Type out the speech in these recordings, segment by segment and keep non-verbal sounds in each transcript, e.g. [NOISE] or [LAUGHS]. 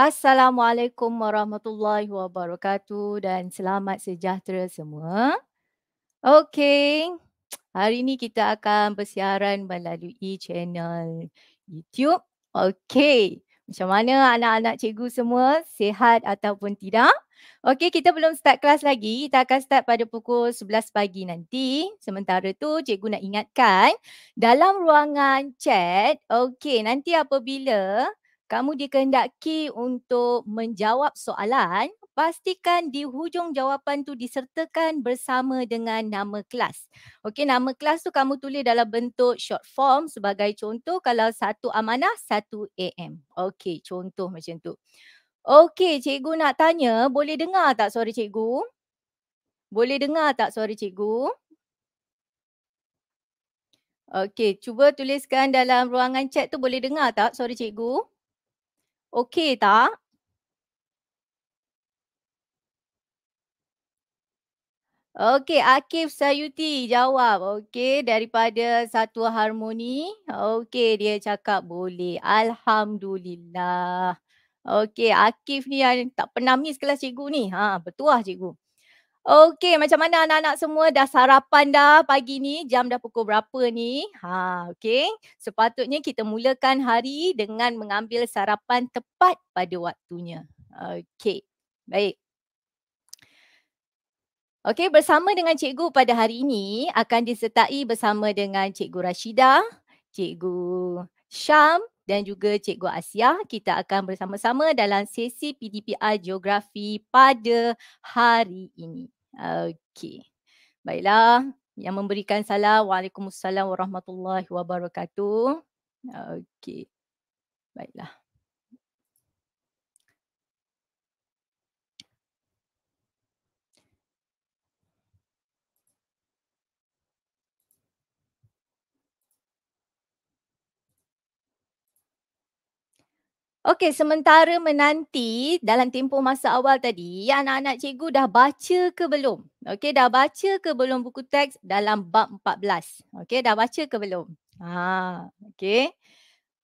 Assalamualaikum warahmatullahi wabarakatuh dan selamat sejahtera semua. Okey, hari ini kita akan bersiaran melalui channel YouTube. Okey, macam mana anak-anak cikgu semua sihat ataupun tidak? Okey, kita belum start kelas lagi. Kita akan start pada pukul 11 pagi nanti. Sementara tu, cikgu nak ingatkan dalam ruangan chat, okey, nanti apabila kamu dikehendaki untuk menjawab soalan, pastikan di hujung jawapan tu disertakan bersama dengan nama kelas. Okey, nama kelas tu kamu tulis dalam bentuk short form sebagai contoh kalau satu amanah, satu AM. Okey, contoh macam tu. Okey, cikgu nak tanya, boleh dengar tak suara cikgu? Boleh dengar tak suara cikgu? Okey, cuba tuliskan dalam ruangan chat tu boleh dengar tak suara cikgu? Okey tak? Okey, Akif Sayuti jawab. Okey, daripada Satu Harmoni. Okey, dia cakap boleh. Alhamdulillah. Okey, Akif ni yang tak pernah miss kelas cikgu ni. Ha, bertuah cikgu. Okey, macam mana anak-anak semua dah sarapan dah pagi ni? Jam dah pukul berapa ni? Ha, okey. Sepatutnya kita mulakan hari dengan mengambil sarapan tepat pada waktunya. Okey. Baik. Okey, bersama dengan cikgu pada hari ini akan disertai bersama dengan cikgu Rashida, cikgu Syam dan juga Cikgu Asia, kita akan bersama-sama dalam sesi PDPR Geografi pada hari ini. Okey. Baiklah. Yang memberikan salam. Waalaikumsalam warahmatullahi wabarakatuh. Okey. Baiklah. Okey, sementara menanti dalam tempoh masa awal tadi, anak-anak cikgu dah baca ke belum? Okey, dah baca ke belum buku teks dalam bab 14? Okey, dah baca ke belum? Ha, okey.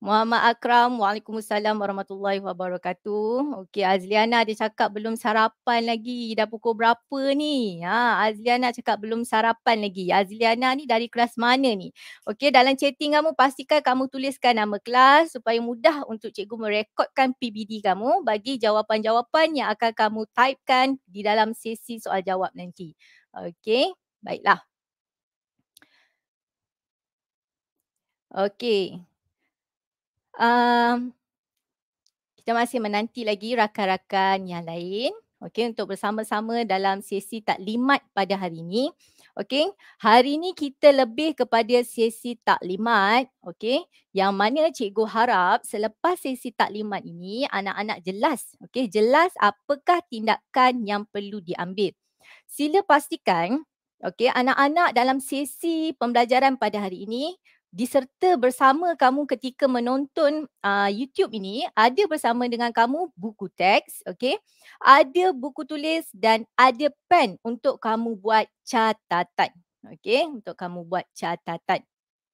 Muhammad Akram, Waalaikumsalam Warahmatullahi Wabarakatuh. Okay, Azliana dia cakap belum sarapan lagi. Dah pukul berapa ni? Ha, Azliana cakap belum sarapan lagi. Azliana ni dari kelas mana ni? Okay, dalam chatting kamu pastikan kamu tuliskan nama kelas supaya mudah untuk cikgu merekodkan PBD kamu bagi jawapan-jawapan yang akan kamu typekan di dalam sesi soal jawab nanti. Okay, baiklah. Okay um, kita masih menanti lagi rakan-rakan yang lain okey untuk bersama-sama dalam sesi taklimat pada hari ini okey hari ini kita lebih kepada sesi taklimat okey yang mana cikgu harap selepas sesi taklimat ini anak-anak jelas okey jelas apakah tindakan yang perlu diambil sila pastikan okey anak-anak dalam sesi pembelajaran pada hari ini diserta bersama kamu ketika menonton uh, YouTube ini ada bersama dengan kamu buku teks okay? ada buku tulis dan ada pen untuk kamu buat catatan okay? untuk kamu buat catatan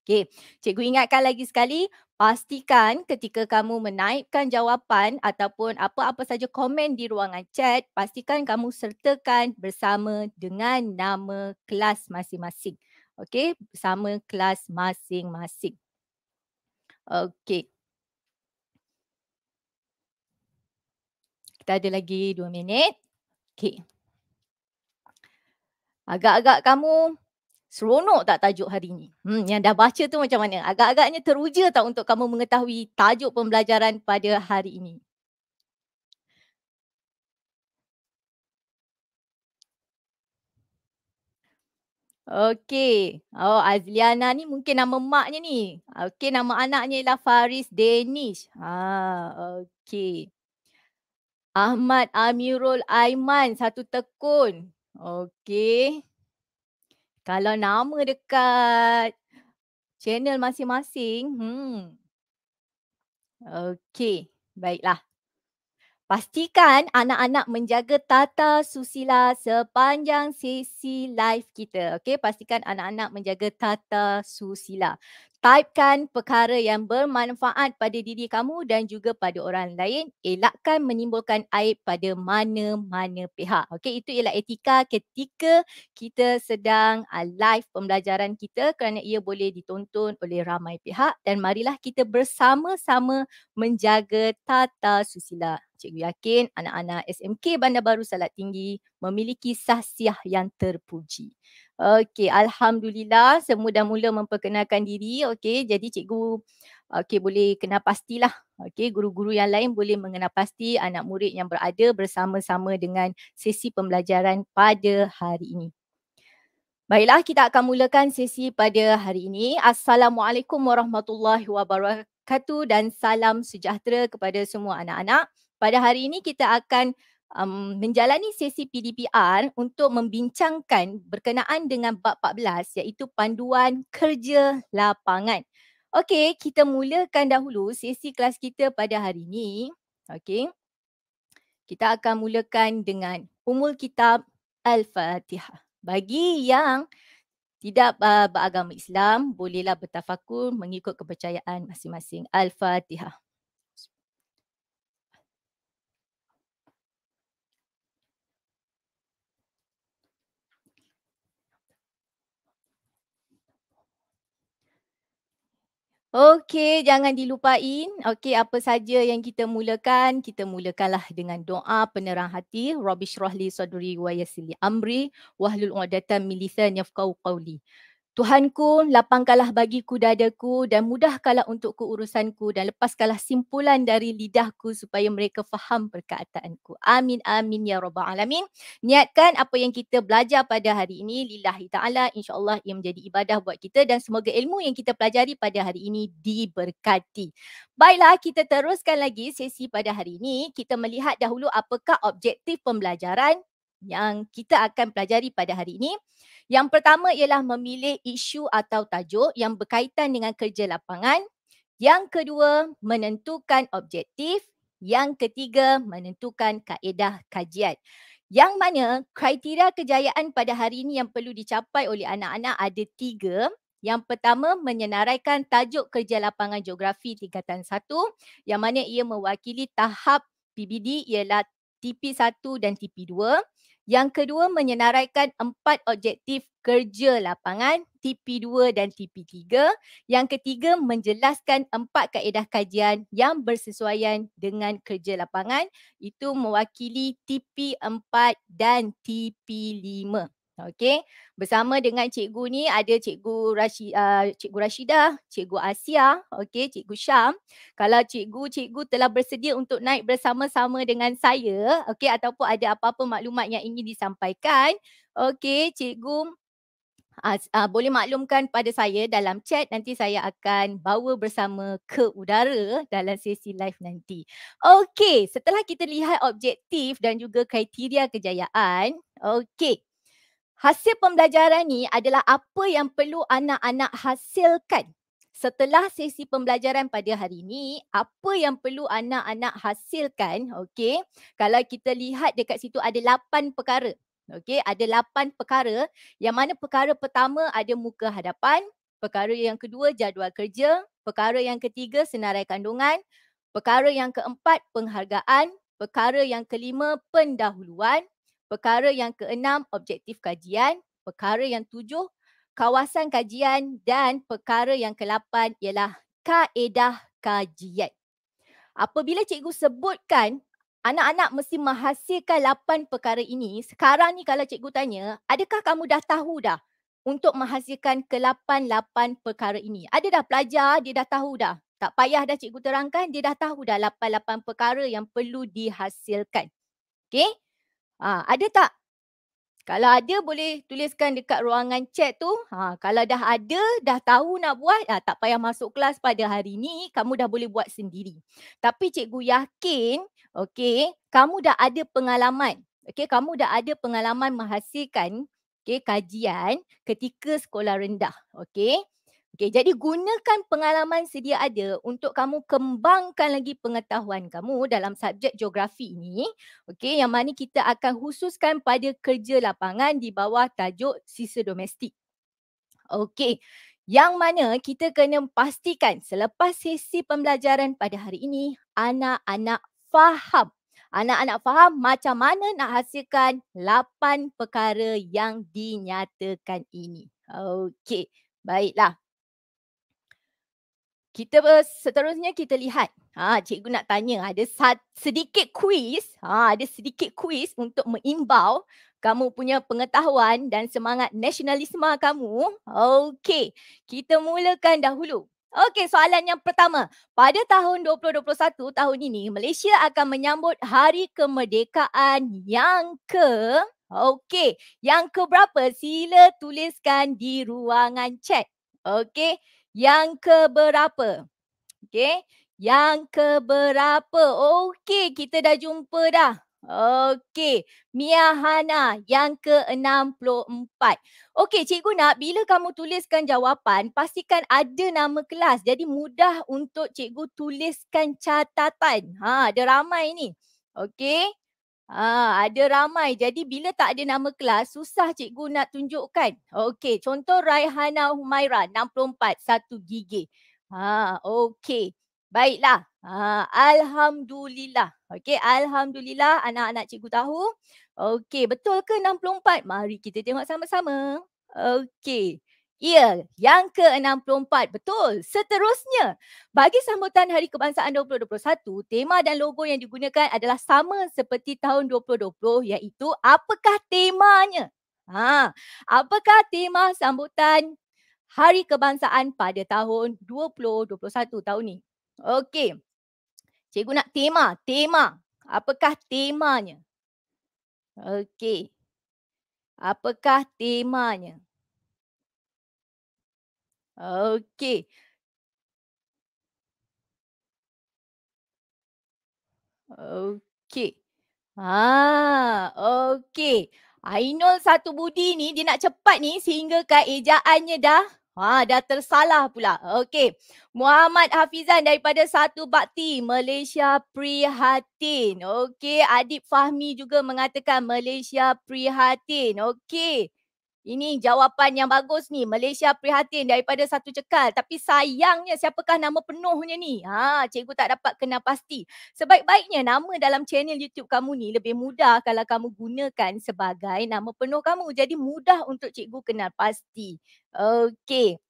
okay? cikgu ingatkan lagi sekali pastikan ketika kamu menaikkan jawapan ataupun apa-apa saja komen di ruangan chat pastikan kamu sertakan bersama dengan nama kelas masing-masing Okey, sama kelas masing-masing. Okey. Kita ada lagi dua minit. Okey. Agak-agak kamu seronok tak tajuk hari ini? Hmm, yang dah baca tu macam mana? Agak-agaknya teruja tak untuk kamu mengetahui tajuk pembelajaran pada hari ini? Okey. Oh Azliana ni mungkin nama maknya ni. Okey nama anaknya ialah Faris Danish. Ha okey. Ahmad Amirul Aiman satu tekun. Okey. Kalau nama dekat channel masing-masing, hmm. Okey, baiklah. Pastikan anak-anak menjaga tata susila sepanjang sesi live kita. Okey, pastikan anak-anak menjaga tata susila typekan perkara yang bermanfaat pada diri kamu dan juga pada orang lain. Elakkan menimbulkan aib pada mana-mana pihak. Okey, itu ialah etika ketika kita sedang ah, live pembelajaran kita kerana ia boleh ditonton oleh ramai pihak dan marilah kita bersama-sama menjaga tata susila. Cikgu yakin anak-anak SMK Bandar Baru Salat Tinggi memiliki sahsiah yang terpuji. Okey, alhamdulillah semua dah mula memperkenalkan diri. Okey, jadi cikgu okey boleh kenal pastilah. Okey, guru-guru yang lain boleh mengenal pasti anak murid yang berada bersama-sama dengan sesi pembelajaran pada hari ini. Baiklah, kita akan mulakan sesi pada hari ini. Assalamualaikum warahmatullahi wabarakatuh dan salam sejahtera kepada semua anak-anak. Pada hari ini kita akan um, menjalani sesi PDPR untuk membincangkan berkenaan dengan bab 14 iaitu panduan kerja lapangan. Okey, kita mulakan dahulu sesi kelas kita pada hari ini. Okey. Kita akan mulakan dengan umul kitab Al-Fatihah. Bagi yang tidak uh, beragama Islam, bolehlah bertafakur mengikut kepercayaan masing-masing. Al-Fatihah. Okey, jangan dilupain. Okey, apa saja yang kita mulakan, kita mulakanlah dengan doa penerang hati. Rabbi syrahli sadri wa yassirli amri wahlul 'uqdatam min lisani yafqahu qawli. Tuhanku, lapangkanlah bagiku dadaku dan mudahkanlah untukku urusanku dan lepaskanlah simpulan dari lidahku supaya mereka faham perkataanku. Amin, amin, ya Rabbal Alamin. Niatkan apa yang kita belajar pada hari ini, lillahi ta'ala, insyaAllah ia menjadi ibadah buat kita dan semoga ilmu yang kita pelajari pada hari ini diberkati. Baiklah, kita teruskan lagi sesi pada hari ini. Kita melihat dahulu apakah objektif pembelajaran yang kita akan pelajari pada hari ini. Yang pertama ialah memilih isu atau tajuk yang berkaitan dengan kerja lapangan. Yang kedua, menentukan objektif. Yang ketiga, menentukan kaedah kajian. Yang mana kriteria kejayaan pada hari ini yang perlu dicapai oleh anak-anak ada tiga. Yang pertama, menyenaraikan tajuk kerja lapangan geografi tingkatan satu yang mana ia mewakili tahap PBD ialah TP1 dan TP2. Yang kedua menyenaraikan empat objektif kerja lapangan TP2 dan TP3. Yang ketiga menjelaskan empat kaedah kajian yang bersesuaian dengan kerja lapangan itu mewakili TP4 dan TP5. Okey, bersama dengan cikgu ni ada cikgu Rashi, uh, cikgu Rashidah, cikgu Asia, okey, cikgu Syam. Kalau cikgu cikgu telah bersedia untuk naik bersama-sama dengan saya, okey ataupun ada apa-apa maklumat yang ingin disampaikan, okey, cikgu uh, uh, boleh maklumkan pada saya dalam chat nanti saya akan bawa bersama ke udara dalam sesi live nanti. Okey, setelah kita lihat objektif dan juga kriteria kejayaan, okey. Hasil pembelajaran ni adalah apa yang perlu anak-anak hasilkan. Setelah sesi pembelajaran pada hari ini, apa yang perlu anak-anak hasilkan, okey. Kalau kita lihat dekat situ ada lapan perkara. Okey, ada lapan perkara. Yang mana perkara pertama ada muka hadapan, perkara yang kedua jadual kerja, perkara yang ketiga senarai kandungan, perkara yang keempat penghargaan, perkara yang kelima pendahuluan, Perkara yang keenam, objektif kajian. Perkara yang tujuh, kawasan kajian. Dan perkara yang kelapan ialah kaedah kajian. Apabila cikgu sebutkan anak-anak mesti menghasilkan lapan perkara ini, sekarang ni kalau cikgu tanya, adakah kamu dah tahu dah untuk menghasilkan kelapan-lapan perkara ini? Ada dah pelajar, dia dah tahu dah. Tak payah dah cikgu terangkan, dia dah tahu dah lapan-lapan perkara yang perlu dihasilkan. Okay? Ha, ada tak? Kalau ada boleh tuliskan dekat ruangan chat tu. Ha, kalau dah ada, dah tahu nak buat, ha, tak payah masuk kelas pada hari ni, kamu dah boleh buat sendiri. Tapi cikgu yakin, okay, kamu dah ada pengalaman. Okay, kamu dah ada pengalaman menghasilkan okay, kajian ketika sekolah rendah. Okay. Okey, jadi gunakan pengalaman sedia ada untuk kamu kembangkan lagi pengetahuan kamu dalam subjek geografi ini. Okey, yang mana kita akan khususkan pada kerja lapangan di bawah tajuk sisa domestik. Okey, yang mana kita kena pastikan selepas sesi pembelajaran pada hari ini, anak-anak faham. Anak-anak faham macam mana nak hasilkan lapan perkara yang dinyatakan ini. Okey, baiklah. Kita seterusnya kita lihat. Ha, cikgu nak tanya ada sedikit kuis, ha, ada sedikit kuis untuk mengimbau kamu punya pengetahuan dan semangat nasionalisme kamu. Okey, kita mulakan dahulu. Okey, soalan yang pertama. Pada tahun 2021 tahun ini Malaysia akan menyambut Hari Kemerdekaan yang ke Okey, yang ke berapa? Sila tuliskan di ruangan chat. Okey, yang keberapa? Okay. Yang keberapa? Okey, kita dah jumpa dah. Okey, Mia Hana yang ke-64. Okey, cikgu nak bila kamu tuliskan jawapan, pastikan ada nama kelas. Jadi mudah untuk cikgu tuliskan catatan. Ha, ada ramai ni. Okey. Ah, ada ramai. Jadi bila tak ada nama kelas, susah cikgu nak tunjukkan. Okey, contoh Raihana Humaira 64 satu gigi. Ha, ah, okey. Baiklah. Ha, ah, alhamdulillah. Okey, alhamdulillah anak-anak cikgu tahu. Okey, betul ke 64? Mari kita tengok sama-sama. Okey. Ya, yang ke-64 betul. Seterusnya, bagi sambutan Hari Kebangsaan 2021, tema dan logo yang digunakan adalah sama seperti tahun 2020 iaitu apakah temanya? Ha, apakah tema sambutan Hari Kebangsaan pada tahun 2021 tahun ni? Okey. Cikgu nak tema, tema. Apakah temanya? Okey. Apakah temanya? Okey. Okey. Ha, ah, okey. Ainul satu budi ni dia nak cepat ni sehingga ke ejaannya dah ha dah tersalah pula. Okey. Muhammad Hafizan daripada Satu Bakti Malaysia Prihatin. Okey, Adib Fahmi juga mengatakan Malaysia Prihatin. Okey. Ini jawapan yang bagus ni. Malaysia prihatin daripada satu cekal. Tapi sayangnya siapakah nama penuhnya ni? Ha, cikgu tak dapat kena pasti. Sebaik-baiknya nama dalam channel YouTube kamu ni lebih mudah kalau kamu gunakan sebagai nama penuh kamu. Jadi mudah untuk cikgu kenal pasti. Okey.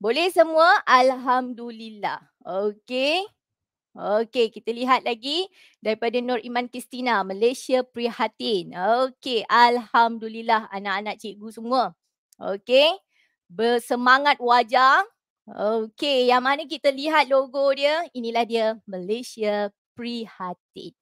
Boleh semua? Alhamdulillah. Okey. Okey, kita lihat lagi daripada Nur Iman Kristina, Malaysia prihatin. Okey, alhamdulillah anak-anak cikgu semua. Okey. Bersemangat wajah. Okey, yang mana kita lihat logo dia, inilah dia Malaysia prihatin.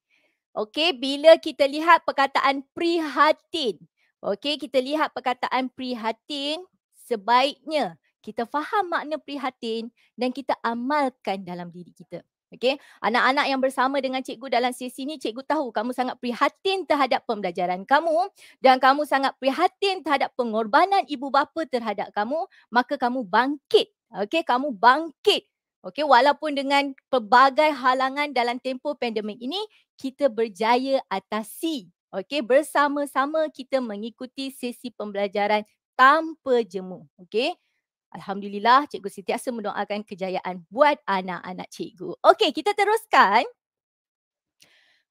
Okey, bila kita lihat perkataan prihatin. Okey, kita lihat perkataan prihatin, sebaiknya kita faham makna prihatin dan kita amalkan dalam diri kita. Okey, anak-anak yang bersama dengan cikgu dalam sesi ni, cikgu tahu kamu sangat prihatin terhadap pembelajaran kamu dan kamu sangat prihatin terhadap pengorbanan ibu bapa terhadap kamu, maka kamu bangkit. Okey, kamu bangkit. Okey, walaupun dengan pelbagai halangan dalam tempoh pandemik ini, kita berjaya atasi. Okey, bersama-sama kita mengikuti sesi pembelajaran tanpa jemu. Okey. Alhamdulillah cikgu sentiasa mendoakan kejayaan buat anak-anak cikgu. Okey, kita teruskan.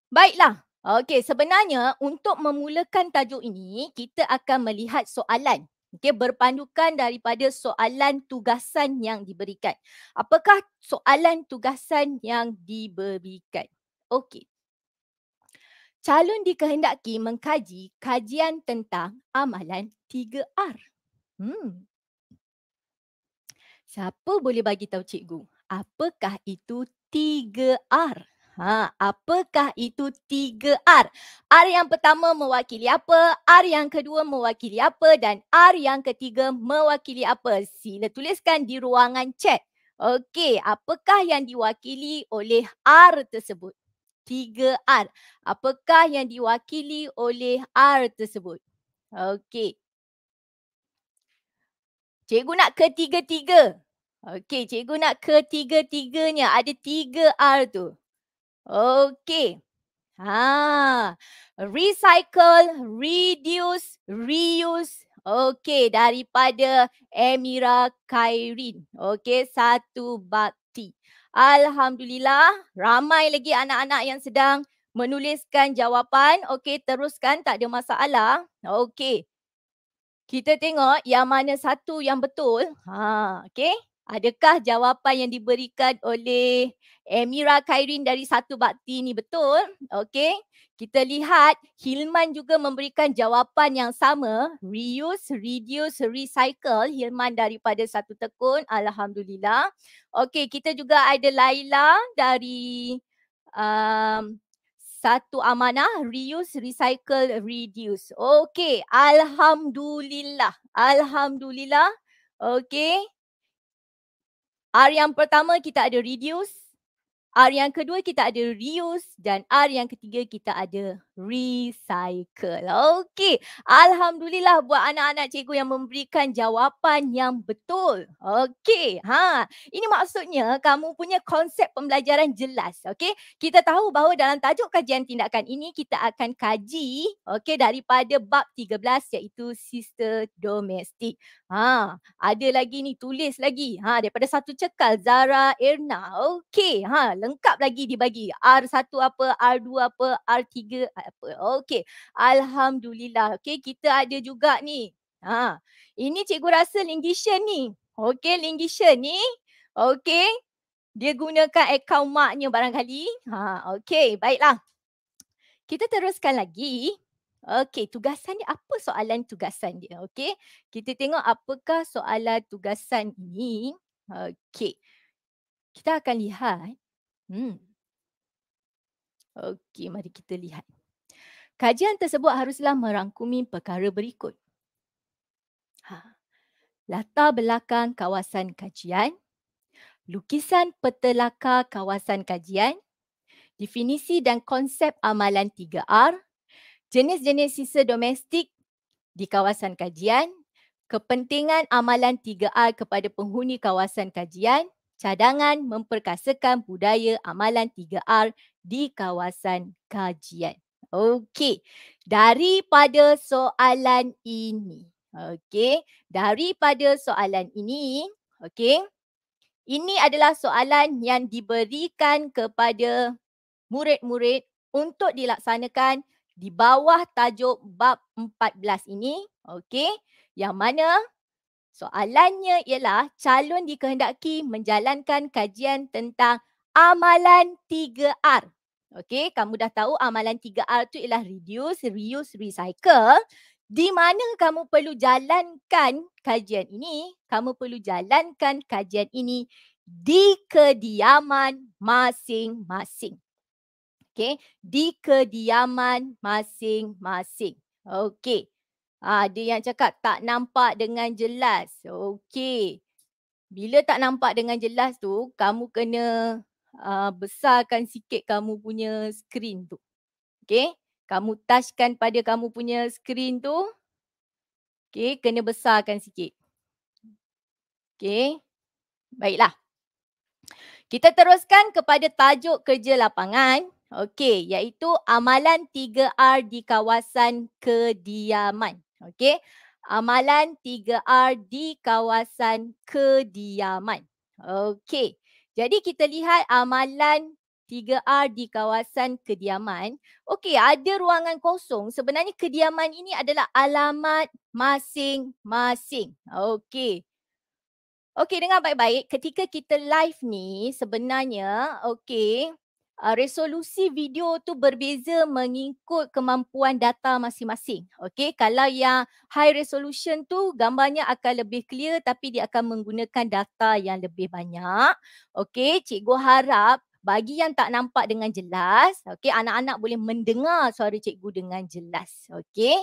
Baiklah. Okey, sebenarnya untuk memulakan tajuk ini, kita akan melihat soalan. Okey, berpandukan daripada soalan tugasan yang diberikan. Apakah soalan tugasan yang diberikan? Okey. Calon dikehendaki mengkaji kajian tentang amalan 3R. Hmm, Siapa boleh bagi tahu cikgu? Apakah itu 3R? Ha, apakah itu 3R? R yang pertama mewakili apa? R yang kedua mewakili apa? Dan R yang ketiga mewakili apa? Sila tuliskan di ruangan chat. Okey, apakah yang diwakili oleh R tersebut? 3R. Apakah yang diwakili oleh R tersebut? Okey. Cikgu nak ketiga-tiga. Okey, cikgu nak ketiga-tiganya. Ada tiga R tu. Okey. Ha. Recycle, reduce, reuse. Okey, daripada Emira Kairin. Okey, satu bakti. Alhamdulillah, ramai lagi anak-anak yang sedang menuliskan jawapan. Okey, teruskan. Tak ada masalah. Okey. Kita tengok yang mana satu yang betul. Ha, okey. Adakah jawapan yang diberikan oleh Emira eh, Khairin dari Satu Bakti ni betul? Okey. Kita lihat Hilman juga memberikan jawapan yang sama. Reuse, reduce, recycle. Hilman daripada Satu Tekun. Alhamdulillah. Okey. Kita juga ada Laila dari um, Satu Amanah. Reuse, recycle, reduce. Okey. Alhamdulillah. Alhamdulillah. Okey. R yang pertama kita ada reduce R yang kedua kita ada reuse dan R yang ketiga kita ada recycle. Okey. Alhamdulillah buat anak-anak cikgu yang memberikan jawapan yang betul. Okey. Ha. Ini maksudnya kamu punya konsep pembelajaran jelas. Okey. Kita tahu bahawa dalam tajuk kajian tindakan ini kita akan kaji okey daripada bab 13 iaitu sister domestik. Ha. Ada lagi ni tulis lagi. Ha daripada satu cekal Zara Erna. Okey. Ha lengkap lagi dibagi R1 apa, R2 apa, R3 apa. Okey. Alhamdulillah. Okey, kita ada juga ni. Ha. Ini cikgu rasa linguistician ni. Okey, linguistician ni. Okey. Dia gunakan akaun maknya barangkali. Ha, okey. Baiklah. Kita teruskan lagi. Okey, tugasan dia apa soalan tugasan dia? Okey. Kita tengok apakah soalan tugasan ini Okey. Kita akan lihat Hmm. Okey, mari kita lihat. Kajian tersebut haruslah merangkumi perkara berikut. Ha. Latar belakang kawasan kajian, lukisan peta kawasan kajian, definisi dan konsep amalan 3R, jenis-jenis sisa domestik di kawasan kajian, kepentingan amalan 3R kepada penghuni kawasan kajian, cadangan memperkasakan budaya amalan 3R di kawasan kajian. Okey, daripada soalan ini. Okey, daripada soalan ini, okey. Ini adalah soalan yang diberikan kepada murid-murid untuk dilaksanakan di bawah tajuk bab 14 ini. Okey, yang mana Soalannya ialah calon dikehendaki menjalankan kajian tentang amalan 3R. Okey, kamu dah tahu amalan 3R tu ialah reduce, reuse, recycle. Di mana kamu perlu jalankan kajian ini? Kamu perlu jalankan kajian ini di kediaman masing-masing. Okey, di kediaman masing-masing. Okey ada ah, yang cakap tak nampak dengan jelas. Okey. Bila tak nampak dengan jelas tu, kamu kena uh, besarkan sikit kamu punya skrin tu. Okey. Kamu touchkan pada kamu punya skrin tu. Okey. Kena besarkan sikit. Okey. Baiklah. Kita teruskan kepada tajuk kerja lapangan. Okey, iaitu amalan 3R di kawasan kediaman. Okey. Amalan 3R di kawasan kediaman. Okey. Jadi kita lihat amalan 3R di kawasan kediaman. Okey, ada ruangan kosong. Sebenarnya kediaman ini adalah alamat masing-masing. Okey. Okey, dengar baik-baik. Ketika kita live ni sebenarnya, okey, Ah, resolusi video tu berbeza mengikut kemampuan data masing-masing. Okey, kalau yang high resolution tu gambarnya akan lebih clear tapi dia akan menggunakan data yang lebih banyak. Okey, cikgu harap bagi yang tak nampak dengan jelas, okey anak-anak boleh mendengar suara cikgu dengan jelas. Okey.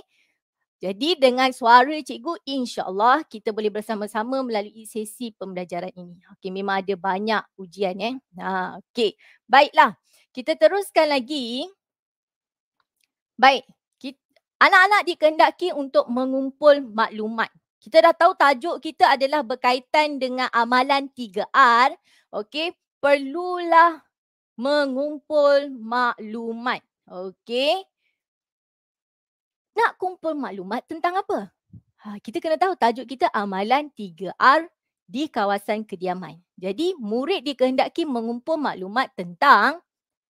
Jadi dengan suara cikgu insyaAllah kita boleh bersama-sama melalui sesi pembelajaran ini. Okey memang ada banyak ujian eh. Ha, Okey baiklah kita teruskan lagi. Baik anak-anak dikendaki untuk mengumpul maklumat. Kita dah tahu tajuk kita adalah berkaitan dengan amalan 3R. Okey perlulah mengumpul maklumat. Okey nak kumpul maklumat tentang apa? Ha, kita kena tahu tajuk kita amalan 3R di kawasan kediaman. Jadi murid dikehendaki mengumpul maklumat tentang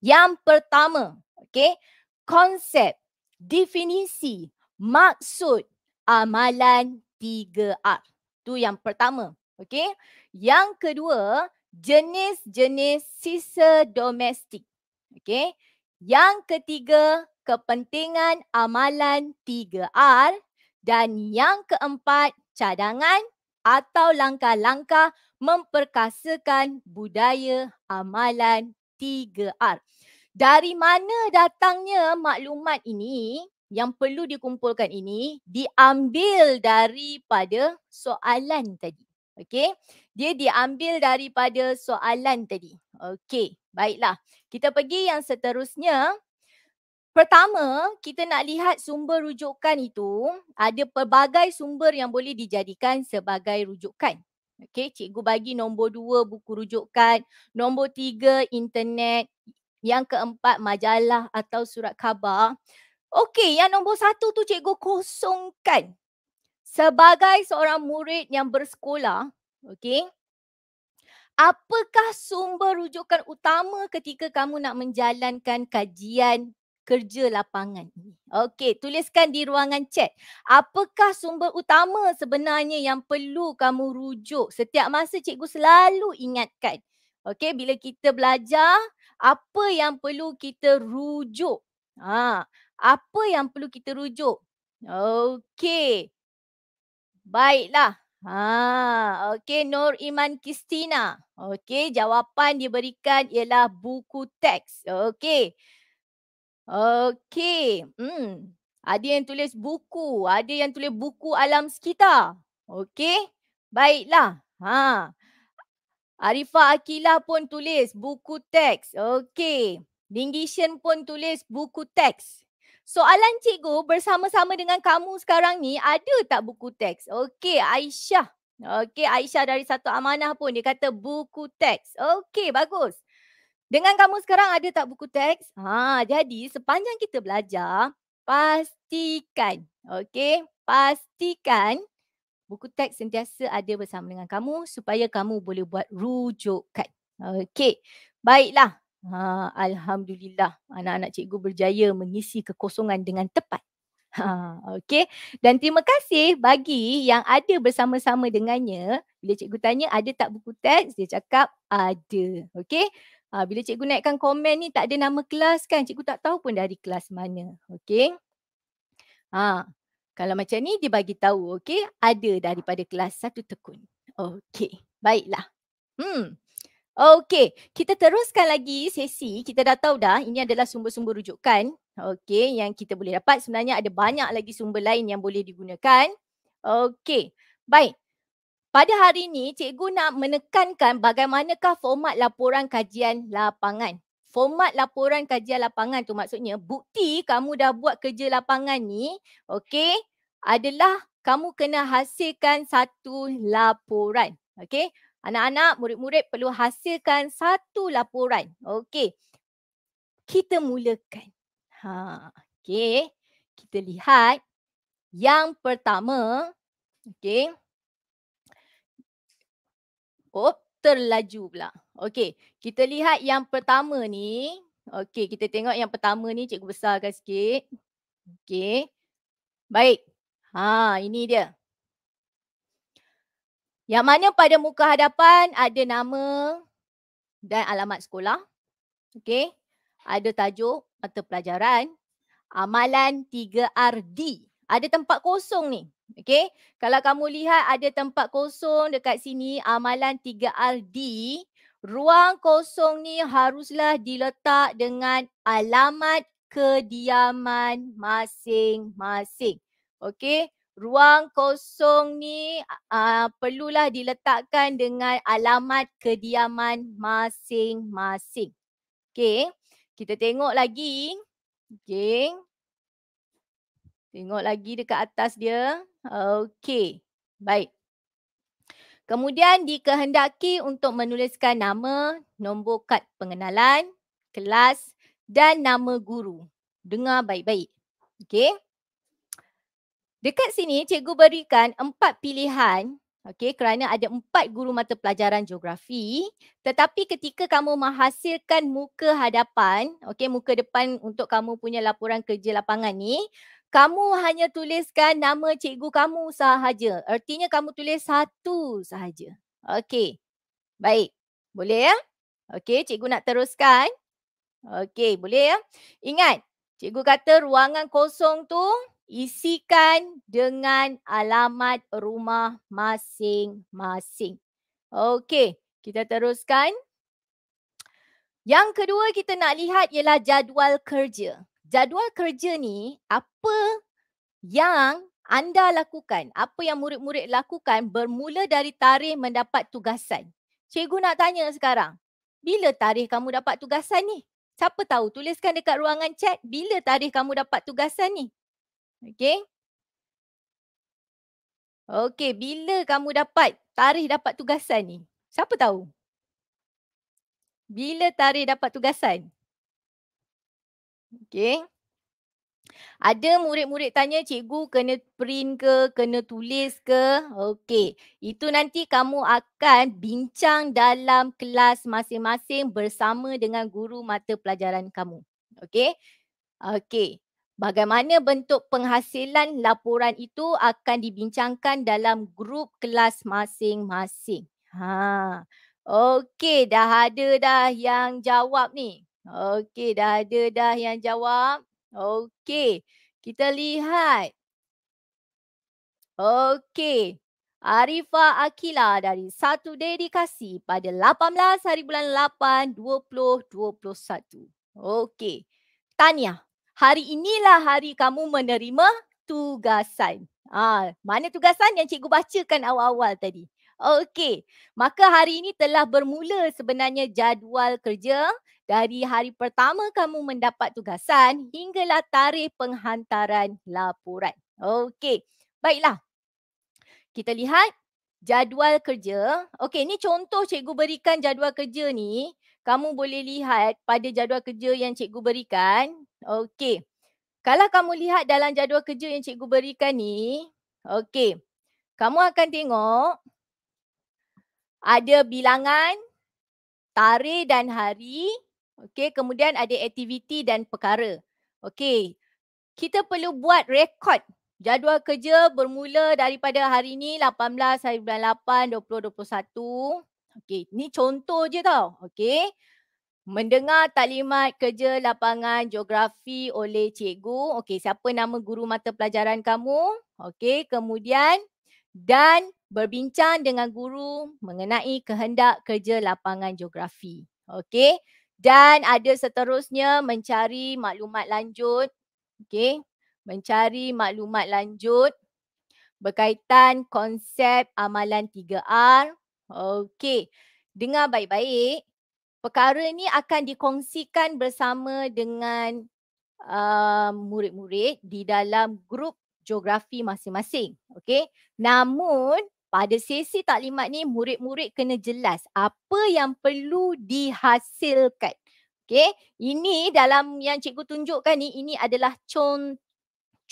yang pertama, okey, konsep, definisi, maksud amalan 3R. Tu yang pertama, okey. Yang kedua, jenis-jenis sisa domestik. Okey. Yang ketiga, kepentingan amalan 3R dan yang keempat cadangan atau langkah-langkah memperkasakan budaya amalan 3R. Dari mana datangnya maklumat ini yang perlu dikumpulkan ini diambil daripada soalan tadi. Okey. Dia diambil daripada soalan tadi. Okey. Baiklah. Kita pergi yang seterusnya. Pertama, kita nak lihat sumber rujukan itu ada pelbagai sumber yang boleh dijadikan sebagai rujukan. Okey, cikgu bagi nombor dua buku rujukan, nombor tiga internet, yang keempat majalah atau surat khabar. Okey, yang nombor satu tu cikgu kosongkan. Sebagai seorang murid yang bersekolah, okey, apakah sumber rujukan utama ketika kamu nak menjalankan kajian kerja lapangan ini. Okey, tuliskan di ruangan chat. Apakah sumber utama sebenarnya yang perlu kamu rujuk? Setiap masa cikgu selalu ingatkan. Okey, bila kita belajar, apa yang perlu kita rujuk? Ha, apa yang perlu kita rujuk? Okey. Baiklah. Ha, okey Nur Iman Kristina. Okey, jawapan diberikan ialah buku teks. Okey. Okey. Hmm. Ada yang tulis buku, ada yang tulis buku alam sekitar. Okey. Baiklah. Ha. Arifah Akilah pun tulis buku teks. Okey. Dingishen pun tulis buku teks. Soalan cikgu bersama-sama dengan kamu sekarang ni ada tak buku teks? Okey Aisyah. Okey Aisyah dari satu amanah pun dia kata buku teks. Okey bagus. Dengan kamu sekarang ada tak buku teks? Ha, jadi sepanjang kita belajar, pastikan, okey, pastikan buku teks sentiasa ada bersama dengan kamu supaya kamu boleh buat rujukan. Okey, baiklah. Ha, Alhamdulillah anak-anak cikgu berjaya mengisi kekosongan dengan tepat. Ha, okey. Dan terima kasih bagi yang ada bersama-sama dengannya. Bila cikgu tanya ada tak buku teks, dia cakap ada. Okey. Ha, bila cikgu naikkan komen ni tak ada nama kelas kan. Cikgu tak tahu pun dari kelas mana. Okay. Ha, ah, kalau macam ni dia bagi tahu. Okay. Ada daripada kelas satu tekun. Okay. Baiklah. Hmm. Okay. Kita teruskan lagi sesi. Kita dah tahu dah ini adalah sumber-sumber rujukan. Okay. Yang kita boleh dapat. Sebenarnya ada banyak lagi sumber lain yang boleh digunakan. Okay. Baik. Pada hari ini, cikgu nak menekankan bagaimanakah format laporan kajian lapangan. Format laporan kajian lapangan tu maksudnya bukti kamu dah buat kerja lapangan ni, okey, adalah kamu kena hasilkan satu laporan. Okey, anak-anak, murid-murid perlu hasilkan satu laporan. Okey, kita mulakan. Ha, okey, kita lihat yang pertama, okey, Oh, terlaju pula. Okey, kita lihat yang pertama ni. Okey, kita tengok yang pertama ni cikgu besarkan sikit. Okey. Baik. Ha, ini dia. Yang mana pada muka hadapan ada nama dan alamat sekolah. Okey. Ada tajuk mata pelajaran. Amalan 3RD ada tempat kosong ni. Okay. Kalau kamu lihat ada tempat kosong dekat sini amalan 3RD. Ruang kosong ni haruslah diletak dengan alamat kediaman masing-masing. Okay. Ruang kosong ni uh, perlulah diletakkan dengan alamat kediaman masing-masing. Okay. Kita tengok lagi. Okay. Tengok lagi dekat atas dia. Okey. Baik. Kemudian dikehendaki untuk menuliskan nama, nombor kad pengenalan, kelas dan nama guru. Dengar baik-baik. Okey. Dekat sini cikgu berikan empat pilihan Okey kerana ada empat guru mata pelajaran geografi tetapi ketika kamu menghasilkan muka hadapan okey muka depan untuk kamu punya laporan kerja lapangan ni kamu hanya tuliskan nama cikgu kamu sahaja. Artinya kamu tulis satu sahaja. Okey. Baik. Boleh ya? Okey, cikgu nak teruskan. Okey, boleh ya? Ingat, cikgu kata ruangan kosong tu isikan dengan alamat rumah masing-masing. Okey, kita teruskan. Yang kedua kita nak lihat ialah jadual kerja jadual kerja ni apa yang anda lakukan, apa yang murid-murid lakukan bermula dari tarikh mendapat tugasan. Cikgu nak tanya sekarang, bila tarikh kamu dapat tugasan ni? Siapa tahu, tuliskan dekat ruangan chat bila tarikh kamu dapat tugasan ni. Okay. Okay, bila kamu dapat tarikh dapat tugasan ni? Siapa tahu? Bila tarikh dapat tugasan? Okay. Ada murid-murid tanya cikgu kena print ke, kena tulis ke? Okey, itu nanti kamu akan bincang dalam kelas masing-masing bersama dengan guru mata pelajaran kamu. Okey? Okey. Bagaimana bentuk penghasilan laporan itu akan dibincangkan dalam grup kelas masing-masing. Ha. Okey, dah ada dah yang jawab ni. Okey, dah ada dah yang jawab. Okey, kita lihat. Okey, Arifa Akila dari Satu Dedikasi pada 18 hari bulan 8, 2021. Okey, Tania, hari inilah hari kamu menerima tugasan. Ah, mana tugasan yang cikgu bacakan awal-awal tadi? Okey, maka hari ini telah bermula sebenarnya jadual kerja dari hari pertama kamu mendapat tugasan hinggalah tarikh penghantaran laporan. Okey. Baiklah. Kita lihat jadual kerja. Okey, ni contoh cikgu berikan jadual kerja ni. Kamu boleh lihat pada jadual kerja yang cikgu berikan. Okey. Kalau kamu lihat dalam jadual kerja yang cikgu berikan ni, okey. Kamu akan tengok ada bilangan tarikh dan hari Okey, kemudian ada aktiviti dan perkara. Okey. Kita perlu buat rekod jadual kerja bermula daripada hari ini 18 hari bulan 8 2021. Okey, ni contoh je tau. Okey. Mendengar taklimat kerja lapangan geografi oleh cikgu. Okey, siapa nama guru mata pelajaran kamu? Okey, kemudian dan berbincang dengan guru mengenai kehendak kerja lapangan geografi. Okey dan ada seterusnya mencari maklumat lanjut okay? mencari maklumat lanjut berkaitan konsep amalan 3R okey dengar baik-baik perkara ini akan dikongsikan bersama dengan uh, murid-murid di dalam grup geografi masing-masing okey namun pada sesi taklimat ni murid-murid kena jelas apa yang perlu dihasilkan. Okey, ini dalam yang cikgu tunjukkan ni ini adalah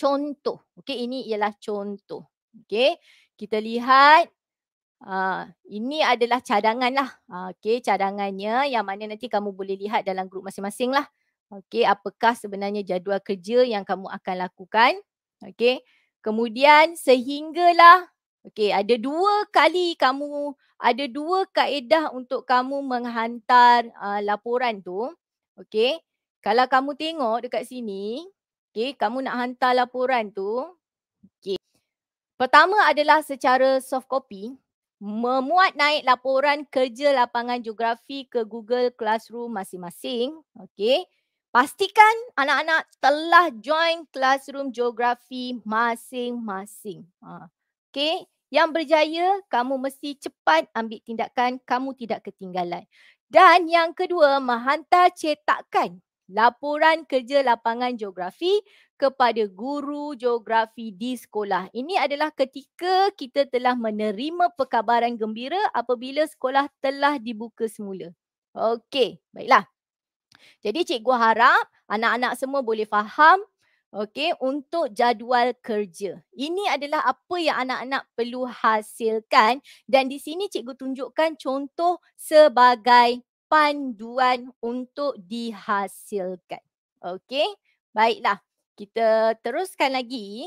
contoh. Okey, ini ialah contoh. Okey, kita lihat Uh, ini adalah cadangan lah. Uh, ah, okay cadangannya yang mana nanti kamu boleh lihat dalam grup masing-masing lah. Okay apakah sebenarnya jadual kerja yang kamu akan lakukan. Okay kemudian sehinggalah Okey, ada dua kali kamu, ada dua kaedah untuk kamu menghantar uh, laporan tu. Okey, kalau kamu tengok dekat sini, okey, kamu nak hantar laporan tu. Okey, pertama adalah secara soft copy, memuat naik laporan kerja lapangan geografi ke Google Classroom masing-masing. Okey, pastikan anak-anak telah join Classroom Geografi masing-masing. Uh. Okay, yang berjaya kamu mesti cepat ambil tindakan, kamu tidak ketinggalan. Dan yang kedua, menghantar cetakan laporan kerja lapangan geografi kepada guru geografi di sekolah. Ini adalah ketika kita telah menerima perkabaran gembira apabila sekolah telah dibuka semula. Okey, baiklah. Jadi cikgu harap anak-anak semua boleh faham Okey, untuk jadual kerja. Ini adalah apa yang anak-anak perlu hasilkan dan di sini cikgu tunjukkan contoh sebagai panduan untuk dihasilkan. Okey, baiklah. Kita teruskan lagi.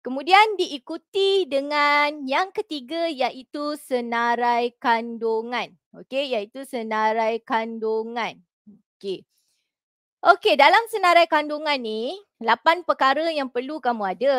Kemudian diikuti dengan yang ketiga iaitu senarai kandungan. Okey, iaitu senarai kandungan. Okey. Okey, dalam senarai kandungan ni, lapan perkara yang perlu kamu ada.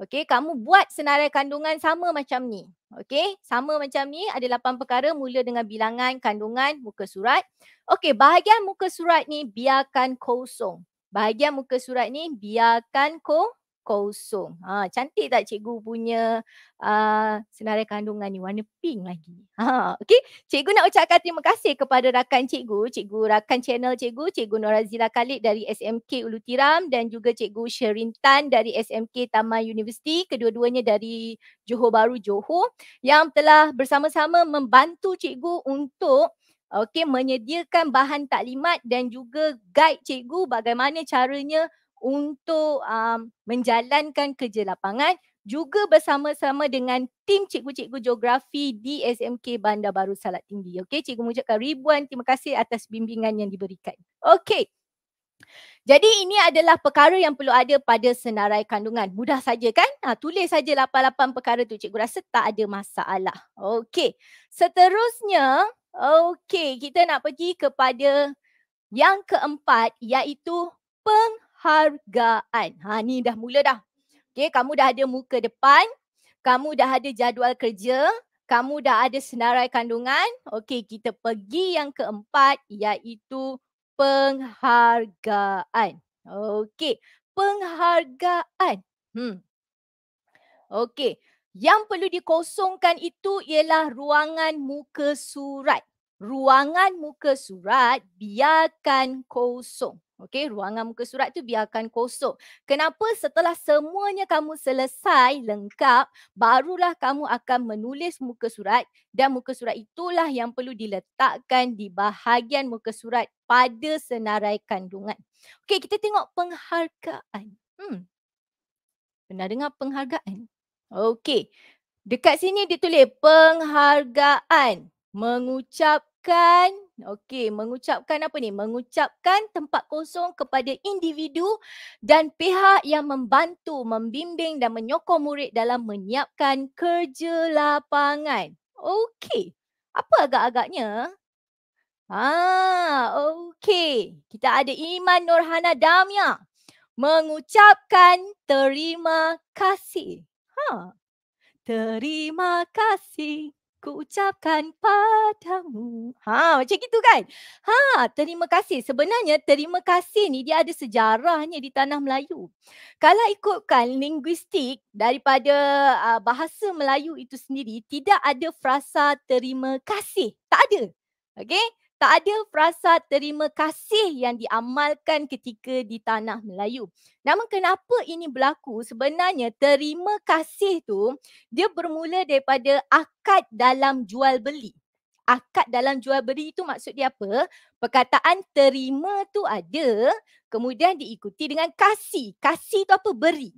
Okey, kamu buat senarai kandungan sama macam ni. Okey, sama macam ni ada lapan perkara mula dengan bilangan kandungan muka surat. Okey, bahagian muka surat ni biarkan kosong. Bahagian muka surat ni biarkan kosong kosong. Ha, cantik tak cikgu punya uh, senarai kandungan ni warna pink lagi. [LAUGHS] Ha, okay. Cikgu nak ucapkan terima kasih kepada rakan cikgu, cikgu rakan channel cikgu, cikgu Norazila Khalid dari SMK Ulu Tiram dan juga cikgu Sherin Tan dari SMK Taman University, kedua-duanya dari Johor Baru Johor yang telah bersama-sama membantu cikgu untuk Okey, menyediakan bahan taklimat dan juga guide cikgu bagaimana caranya untuk um, menjalankan kerja lapangan juga bersama-sama dengan tim cikgu-cikgu geografi di SMK Bandar Baru Salat Tinggi. Okey, cikgu mengucapkan ribuan terima kasih atas bimbingan yang diberikan. Okey. Jadi ini adalah perkara yang perlu ada pada senarai kandungan. Mudah saja kan? Ha, tulis saja lapan perkara tu cikgu rasa tak ada masalah. Okey. Seterusnya, okey, kita nak pergi kepada yang keempat iaitu peng penghargaan. Ha ni dah mula dah. Okey, kamu dah ada muka depan, kamu dah ada jadual kerja, kamu dah ada senarai kandungan. Okey, kita pergi yang keempat iaitu penghargaan. Okey, penghargaan. Hmm. Okey, yang perlu dikosongkan itu ialah ruangan muka surat. Ruangan muka surat biarkan kosong. Okey, ruangan muka surat tu biarkan kosong. Kenapa? Setelah semuanya kamu selesai lengkap, barulah kamu akan menulis muka surat dan muka surat itulah yang perlu diletakkan di bahagian muka surat pada senarai kandungan. Okey, kita tengok penghargaan. Hmm. Pernah dengar penghargaan? Okey. Dekat sini ditulis penghargaan mengucapkan Okey, mengucapkan apa ni? Mengucapkan tempat kosong kepada individu dan pihak yang membantu, membimbing dan menyokong murid dalam menyiapkan kerja lapangan. Okey. Apa agak-agaknya? Ah, okey. Kita ada Iman Nurhana Damia mengucapkan terima kasih. Ha. Terima kasih ku ucapkan padamu. Ha macam gitu kan? Ha terima kasih. Sebenarnya terima kasih ni dia ada sejarahnya di tanah Melayu. Kalau ikutkan linguistik daripada uh, bahasa Melayu itu sendiri tidak ada frasa terima kasih. Tak ada. Okey? tak ada frasa terima kasih yang diamalkan ketika di tanah Melayu. Namun kenapa ini berlaku? Sebenarnya terima kasih tu dia bermula daripada akad dalam jual beli. Akad dalam jual beli itu maksud dia apa? Perkataan terima tu ada kemudian diikuti dengan kasih. Kasih tu apa? Beri.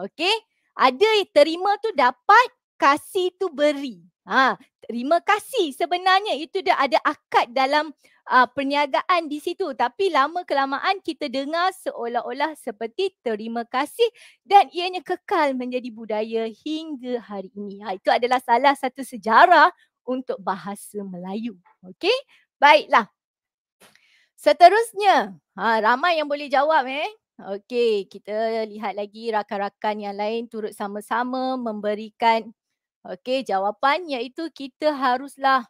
Okey? Ada terima tu dapat, kasih tu beri. Ha, terima kasih sebenarnya itu dia ada akad dalam uh, perniagaan di situ tapi lama kelamaan kita dengar seolah-olah seperti terima kasih dan ianya kekal menjadi budaya hingga hari ini. Ha, itu adalah salah satu sejarah untuk bahasa Melayu. Okey? Baiklah. Seterusnya, ha, ramai yang boleh jawab eh. Okey, kita lihat lagi rakan-rakan yang lain turut sama-sama memberikan Okey, jawapan iaitu kita haruslah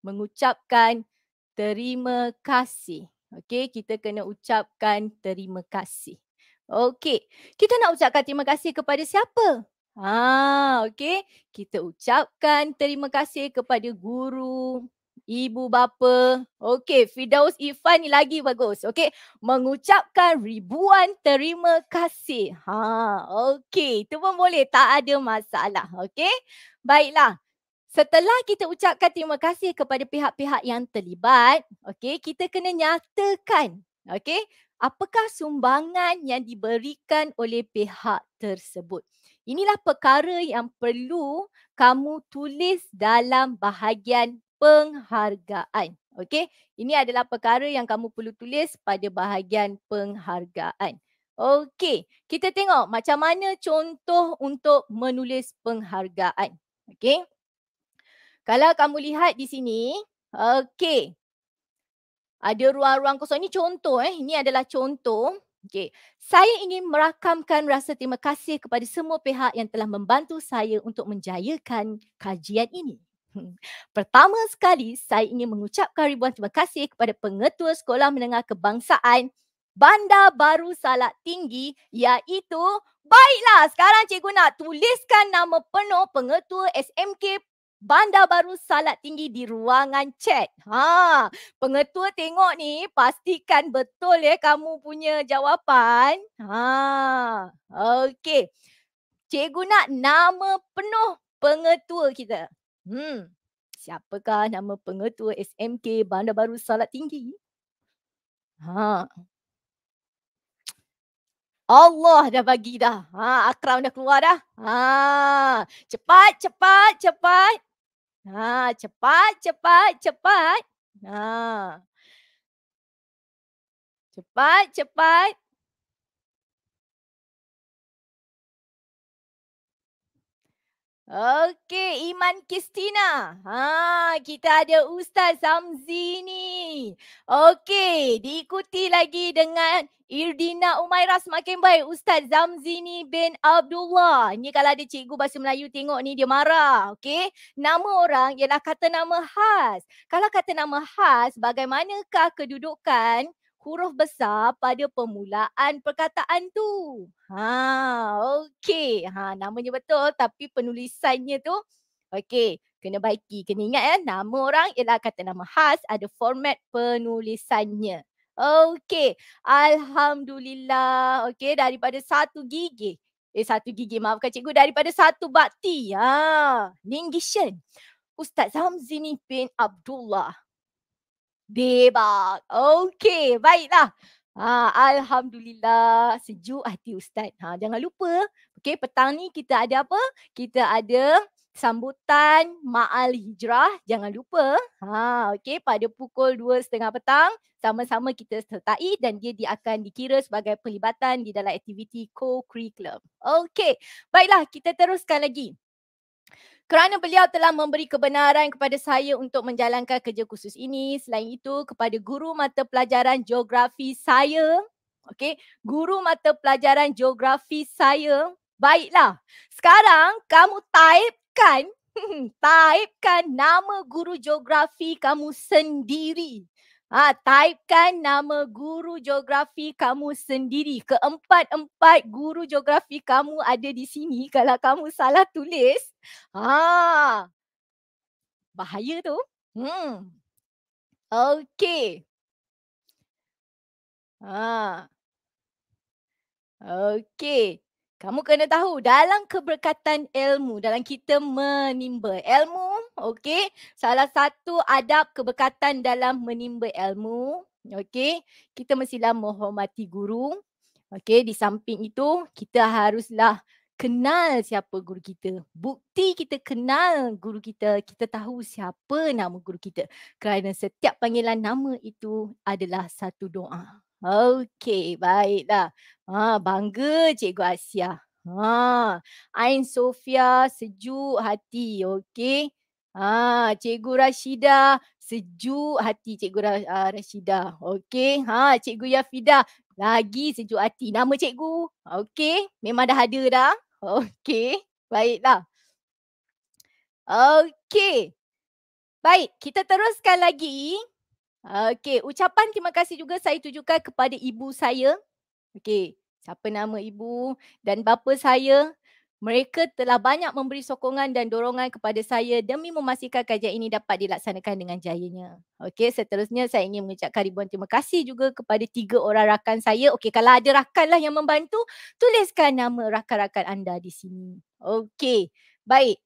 mengucapkan terima kasih. Okey, kita kena ucapkan terima kasih. Okey, kita nak ucapkan terima kasih kepada siapa? Ah, okey. Kita ucapkan terima kasih kepada guru, ibu bapa. Okey, Fidaus Ifan ni lagi bagus. Okey, mengucapkan ribuan terima kasih. Ha, okey, itu pun boleh, tak ada masalah. Okey. Baiklah. Setelah kita ucapkan terima kasih kepada pihak-pihak yang terlibat, okey, kita kena nyatakan. Okey, apakah sumbangan yang diberikan oleh pihak tersebut? Inilah perkara yang perlu kamu tulis dalam bahagian penghargaan. Okey, ini adalah perkara yang kamu perlu tulis pada bahagian penghargaan. Okey, kita tengok macam mana contoh untuk menulis penghargaan. Okey, kalau kamu lihat di sini, okey, ada ruang-ruang kosong. Ini contoh, eh. ini adalah contoh. Okey, saya ingin merakamkan rasa terima kasih kepada semua pihak yang telah membantu saya untuk menjayakan kajian ini. [LAUGHS] Pertama sekali, saya ingin mengucapkan ribuan terima kasih kepada pengetua Sekolah Menengah Kebangsaan Bandar Baru Salat Tinggi iaitu Baiklah, sekarang cikgu nak tuliskan nama penuh pengetua SMK Bandar Baru Salat Tinggi di ruangan chat. Ha, pengetua tengok ni, pastikan betul ya kamu punya jawapan. Ha, okey. Cikgu nak nama penuh pengetua kita. Hmm, siapakah nama pengetua SMK Bandar Baru Salat Tinggi? Ha. Allah dah bagi dah. Ha, akram dah keluar dah. Ha, cepat, cepat, cepat. Ha, cepat, cepat, cepat. Ha. Cepat, cepat. Okey, Iman Kristina. Ha, kita ada Ustaz Samzi ni. Okey, diikuti lagi dengan Irdina Umairah semakin baik. Ustaz Zamzini bin Abdullah. Ini kalau ada cikgu bahasa Melayu tengok ni dia marah. Okey. Nama orang ialah kata nama khas. Kalau kata nama khas bagaimanakah kedudukan huruf besar pada permulaan perkataan tu. Ha, okey. Ha, namanya betul tapi penulisannya tu okey, kena baiki. Kena ingat ya, eh? nama orang ialah kata nama khas ada format penulisannya. Okey, alhamdulillah. Okey, daripada satu gigi Eh satu gigi maafkan cikgu daripada satu bakti. Ha, Ningishan. Ustaz Zamzini bin Abdullah debak. Okey, baiklah. Ha, Alhamdulillah, sejuk hati Ustaz. Ha, jangan lupa, okay, petang ni kita ada apa? Kita ada sambutan Ma'al Hijrah. Jangan lupa, ha, okay, pada pukul 2.30 petang, sama-sama kita sertai dan dia, dia akan dikira sebagai pelibatan di dalam aktiviti Co-Curriculum. Okey, baiklah, kita teruskan lagi kerana beliau telah memberi kebenaran kepada saya untuk menjalankan kerja khusus ini. Selain itu, kepada guru mata pelajaran geografi saya, okey, guru mata pelajaran geografi saya, baiklah. Sekarang kamu taipkan [LAUGHS] taipkan nama guru geografi kamu sendiri. Ha, ah, taipkan nama guru geografi kamu sendiri. Keempat-empat guru geografi kamu ada di sini. Kalau kamu salah tulis, ha, bahaya tu. Hmm. Okey. Ha. Okey. Kamu kena tahu dalam keberkatan ilmu, dalam kita menimba ilmu, okey. Salah satu adab keberkatan dalam menimba ilmu, okey. Kita mestilah menghormati guru. Okey, di samping itu kita haruslah kenal siapa guru kita. Bukti kita kenal guru kita, kita tahu siapa nama guru kita. Kerana setiap panggilan nama itu adalah satu doa. Okay, baiklah. Ha, bangga Cikgu Asia. Ha, Ain Sofia sejuk hati, okay. Ha, Cikgu Rashida sejuk hati Cikgu Ra- Rashida. Okay, ha, Cikgu Yafida lagi sejuk hati. Nama Cikgu, okay. Memang dah ada dah. Okay, baiklah. Okay, baik kita teruskan lagi. Okey, ucapan terima kasih juga saya tujukan kepada ibu saya. Okey, siapa nama ibu dan bapa saya? Mereka telah banyak memberi sokongan dan dorongan kepada saya demi memastikan kajian ini dapat dilaksanakan dengan jayanya. Okey, seterusnya saya ingin mengucapkan ribuan terima kasih juga kepada tiga orang rakan saya. Okey, kalau ada rakanlah yang membantu, tuliskan nama rakan-rakan anda di sini. Okey, baik.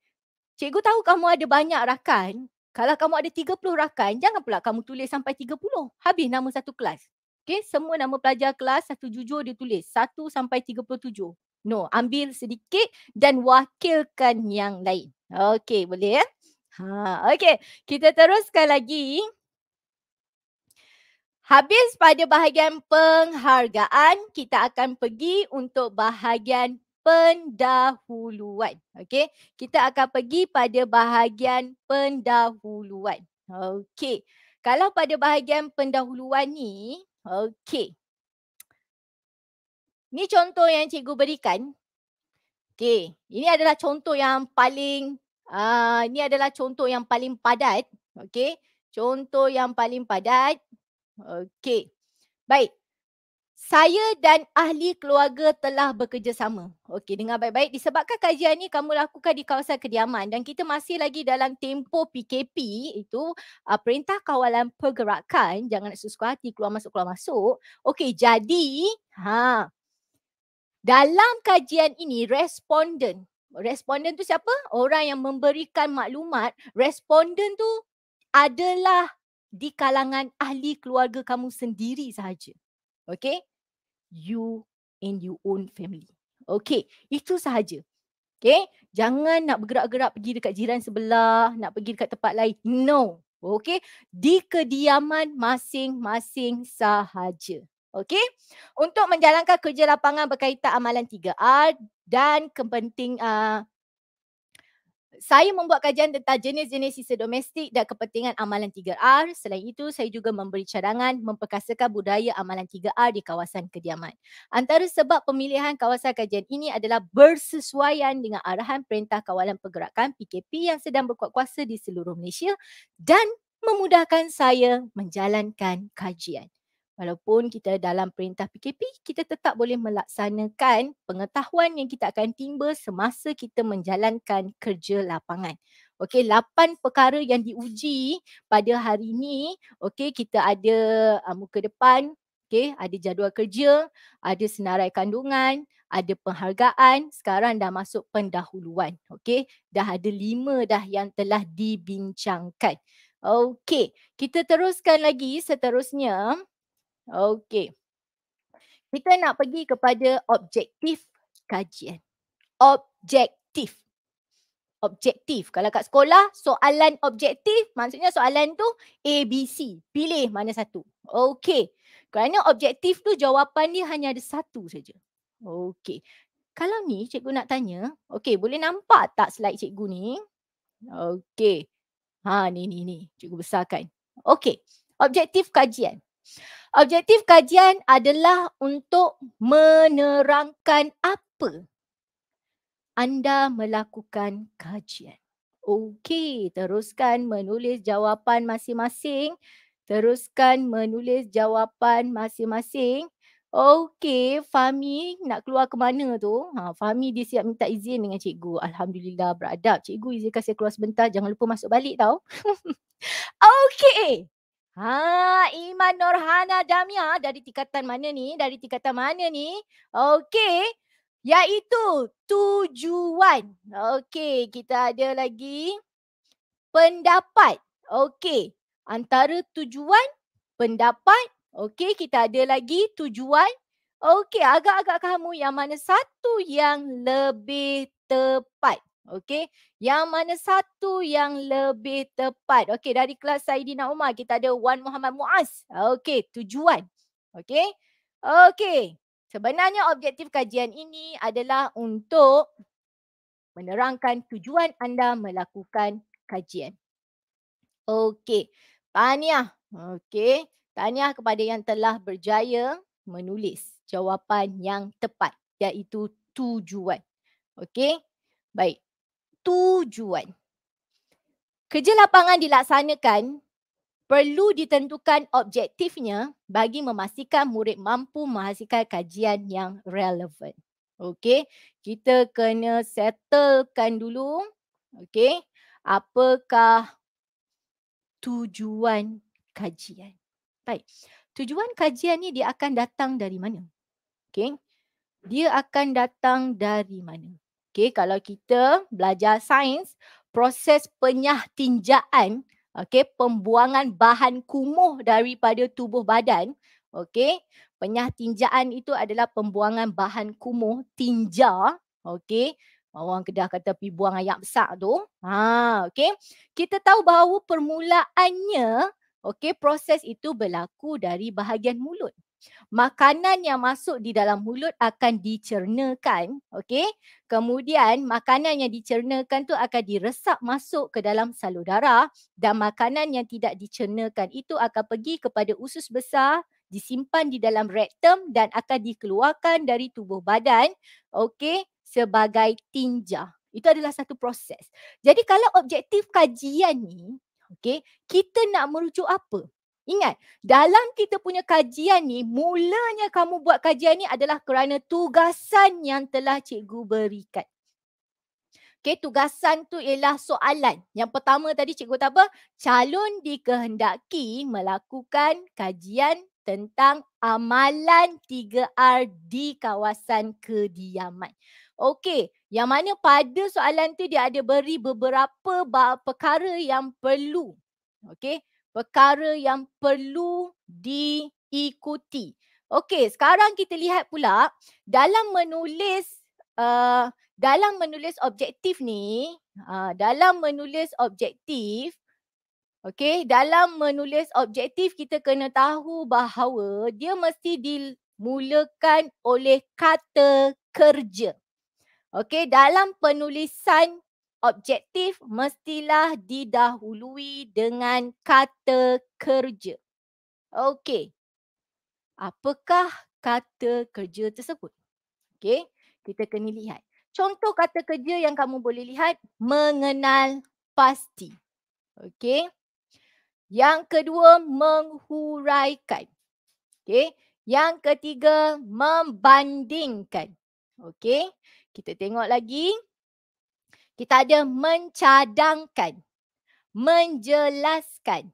Cikgu tahu kamu ada banyak rakan. Kalau kamu ada 30 rakan, jangan pula kamu tulis sampai 30. Habis nama satu kelas. Okay, semua nama pelajar kelas satu jujur dia tulis. Satu sampai 37. No, ambil sedikit dan wakilkan yang lain. Okay, boleh ya? Ha, okay, kita teruskan lagi. Habis pada bahagian penghargaan, kita akan pergi untuk bahagian pendahuluan. Okey, kita akan pergi pada bahagian pendahuluan. Okey, kalau pada bahagian pendahuluan ni, okey. Ni contoh yang cikgu berikan. Okey, ini adalah contoh yang paling, uh, ini adalah contoh yang paling padat. Okey, contoh yang paling padat. Okey, baik. Saya dan ahli keluarga telah bekerjasama. Okey, dengar baik-baik. Disebabkan kajian ini kamu lakukan di kawasan kediaman dan kita masih lagi dalam tempo PKP itu uh, perintah kawalan pergerakan, jangan nak sesuka hati keluar masuk keluar masuk. Okey, jadi ha dalam kajian ini responden responden tu siapa? Orang yang memberikan maklumat, responden tu adalah di kalangan ahli keluarga kamu sendiri sahaja. Okey? you and your own family. Okay, itu sahaja. Okay, jangan nak bergerak-gerak pergi dekat jiran sebelah, nak pergi dekat tempat lain. No. Okay, di kediaman masing-masing sahaja. Okay, untuk menjalankan kerja lapangan berkaitan amalan 3R dan kepenting, uh, saya membuat kajian tentang jenis-jenis sisa domestik dan kepentingan amalan 3R. Selain itu, saya juga memberi cadangan memperkasakan budaya amalan 3R di kawasan kediaman. Antara sebab pemilihan kawasan kajian ini adalah bersesuaian dengan arahan Perintah Kawalan Pergerakan PKP yang sedang berkuat kuasa di seluruh Malaysia dan memudahkan saya menjalankan kajian. Walaupun kita dalam perintah PKP, kita tetap boleh melaksanakan pengetahuan yang kita akan timba semasa kita menjalankan kerja lapangan. Okey, lapan perkara yang diuji pada hari ini. Okey, kita ada uh, muka depan. Okey, ada jadual kerja, ada senarai kandungan, ada penghargaan. Sekarang dah masuk pendahuluan. Okey, dah ada lima dah yang telah dibincangkan. Okey, kita teruskan lagi seterusnya. Okey. Kita nak pergi kepada objektif kajian. Objektif. Objektif. Kalau kat sekolah, soalan objektif maksudnya soalan tu A, B, C. Pilih mana satu. Okey. Kerana objektif tu jawapan dia hanya ada satu saja. Okey. Kalau ni cikgu nak tanya, okey boleh nampak tak slide cikgu ni? Okey. Ha ni ni ni cikgu besarkan. Okey. Objektif kajian. Objektif kajian adalah untuk menerangkan apa anda melakukan kajian. Okey, teruskan menulis jawapan masing-masing. Teruskan menulis jawapan masing-masing. Okey, Fami nak keluar ke mana tu? Ha, Fami dia siap minta izin dengan cikgu. Alhamdulillah beradab. Cikgu izinkan saya keluar sebentar. Jangan lupa masuk balik tau. [LAUGHS] Okey, Ha, Iman Norhana Damia dari tingkatan mana ni? Dari tingkatan mana ni? Okey. Iaitu tujuan. Okey, kita ada lagi pendapat. Okey. Antara tujuan, pendapat. Okey, kita ada lagi tujuan. Okey, agak-agak kamu yang mana satu yang lebih tepat. Okey, yang mana satu yang lebih tepat? Okey, dari kelas Saidina Umar kita ada Wan Muhammad Muaz. Okey, tujuan. Okey. Okey. Sebenarnya objektif kajian ini adalah untuk menerangkan tujuan anda melakukan kajian. Okey. tanya. Okey. tanya kepada yang telah berjaya menulis jawapan yang tepat iaitu tujuan. Okey. Baik tujuan. Kerja lapangan dilaksanakan perlu ditentukan objektifnya bagi memastikan murid mampu menghasilkan kajian yang relevan. Okey, kita kena settlekan dulu. Okey, apakah tujuan kajian? Baik, tujuan kajian ni dia akan datang dari mana? Okey, dia akan datang dari mana? Okay, kalau kita belajar sains, proses penyah tinjaan, okay, pembuangan bahan kumuh daripada tubuh badan, okay, penyah tinjaan itu adalah pembuangan bahan kumuh tinja, okay, orang kedah kata pi buang ayam besar tu. Ha, okay. Kita tahu bahawa permulaannya okay, proses itu berlaku dari bahagian mulut makanan yang masuk di dalam mulut akan dicernakan okay? kemudian makanan yang dicernakan tu akan diresap masuk ke dalam salur darah dan makanan yang tidak dicernakan itu akan pergi kepada usus besar disimpan di dalam rectum dan akan dikeluarkan dari tubuh badan okay? sebagai tinja itu adalah satu proses jadi kalau objektif kajian ni okey kita nak merujuk apa Ingat, dalam kita punya kajian ni, mulanya kamu buat kajian ni adalah kerana tugasan yang telah cikgu berikan. Okay, tugasan tu ialah soalan. Yang pertama tadi cikgu kata apa? Calon dikehendaki melakukan kajian tentang amalan 3R di kawasan kediaman. Okey, yang mana pada soalan tu dia ada beri beberapa perkara yang perlu. Okey, perkara yang perlu diikuti. Okey, sekarang kita lihat pula dalam menulis uh, dalam menulis objektif ni, uh, dalam menulis objektif okey, dalam menulis objektif kita kena tahu bahawa dia mesti dimulakan oleh kata kerja. Okey, dalam penulisan objektif mestilah didahului dengan kata kerja. Okey. Apakah kata kerja tersebut? Okey, kita kena lihat. Contoh kata kerja yang kamu boleh lihat mengenal pasti. Okey. Yang kedua menghuraikan. Okey. Yang ketiga membandingkan. Okey. Kita tengok lagi. Kita ada mencadangkan, menjelaskan,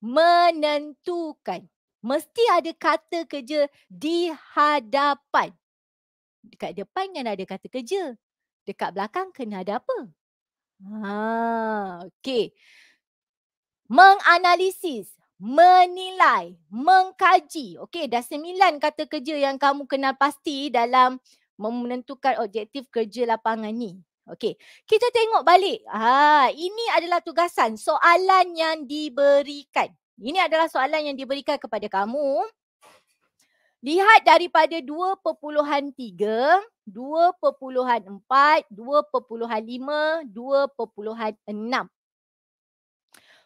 menentukan. Mesti ada kata kerja di hadapan. Dekat depan kan ada kata kerja. Dekat belakang kena ada apa? Ha, ah, okey. Menganalisis, menilai, mengkaji. Okey, dah sembilan kata kerja yang kamu kenal pasti dalam menentukan objektif kerja lapangan ni. Okey, kita tengok balik. Ha, ini adalah tugasan, soalan yang diberikan. Ini adalah soalan yang diberikan kepada kamu. Lihat daripada 2.3, 2.4, 2.5, 2.6.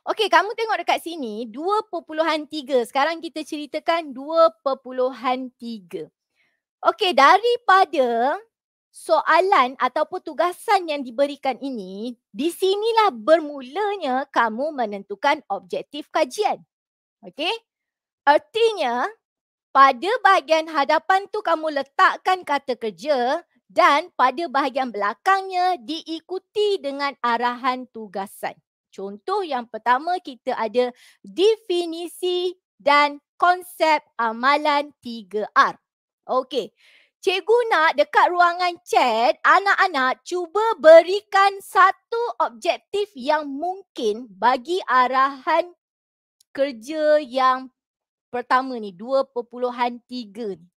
Okey, kamu tengok dekat sini 2.3. Sekarang kita ceritakan 2.3. Okey, daripada soalan ataupun tugasan yang diberikan ini, di sinilah bermulanya kamu menentukan objektif kajian. Okey? Artinya, pada bahagian hadapan tu kamu letakkan kata kerja dan pada bahagian belakangnya diikuti dengan arahan tugasan. Contoh yang pertama kita ada definisi dan konsep amalan 3R. Okey. Cikgu nak dekat ruangan chat, anak-anak cuba berikan satu objektif yang mungkin bagi arahan kerja yang pertama ni, 2.3 ni.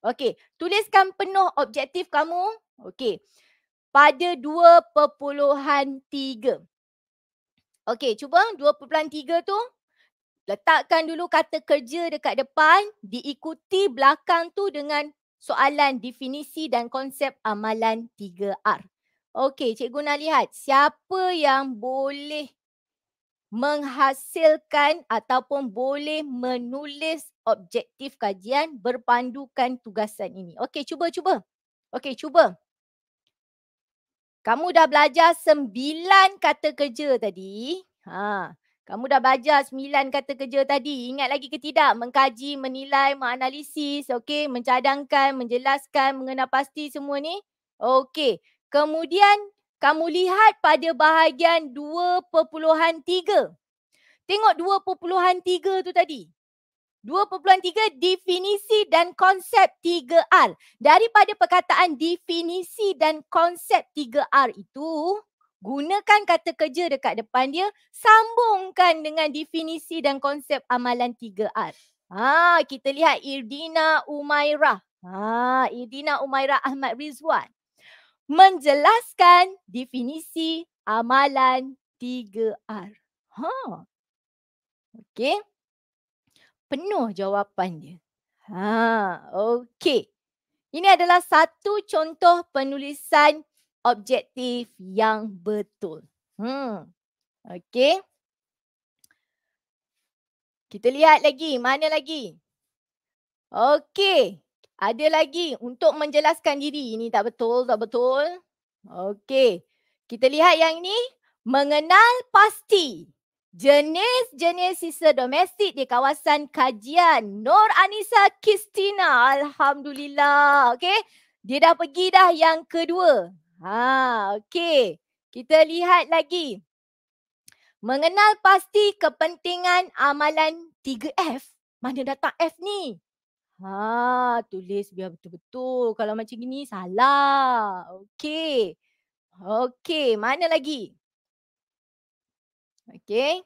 Okey, tuliskan penuh objektif kamu. Okey. Pada 2.3. Okey, cuba 2.3 tu letakkan dulu kata kerja dekat depan, diikuti belakang tu dengan soalan definisi dan konsep amalan 3R. Okey, cikgu nak lihat siapa yang boleh menghasilkan ataupun boleh menulis objektif kajian berpandukan tugasan ini. Okey, cuba cuba. Okey, cuba. Kamu dah belajar sembilan kata kerja tadi. Ha. Kamu dah baca sembilan kata kerja tadi. Ingat lagi ke tidak? Mengkaji, menilai, menganalisis, okey, mencadangkan, menjelaskan, mengenal pasti semua ni. Okey. Kemudian kamu lihat pada bahagian 2.3. Tengok 2.3 tu tadi. 2.3 definisi dan konsep 3R. Daripada perkataan definisi dan konsep 3R itu, Gunakan kata kerja dekat depan dia, sambungkan dengan definisi dan konsep amalan 3R. Ha, kita lihat Irdina Umairah. Ha, Irdina Umairah Ahmad Rizwan. Menjelaskan definisi amalan 3R. Ha. Okey. Penuh jawapan dia. Ha, okey. Ini adalah satu contoh penulisan objektif yang betul. Hmm. Okey. Kita lihat lagi, mana lagi? Okey. Ada lagi untuk menjelaskan diri. Ini tak betul, tak betul. Okey. Kita lihat yang ini. Mengenal pasti jenis-jenis sisa domestik di kawasan kajian Nur Anissa Kistina. Alhamdulillah. Okey. Dia dah pergi dah yang kedua. Ha, okey. Kita lihat lagi. Mengenal pasti kepentingan amalan 3F. Mana datang F ni? Ha, tulis biar betul-betul. Kalau macam gini salah. Okey. Okey, mana lagi? Okey.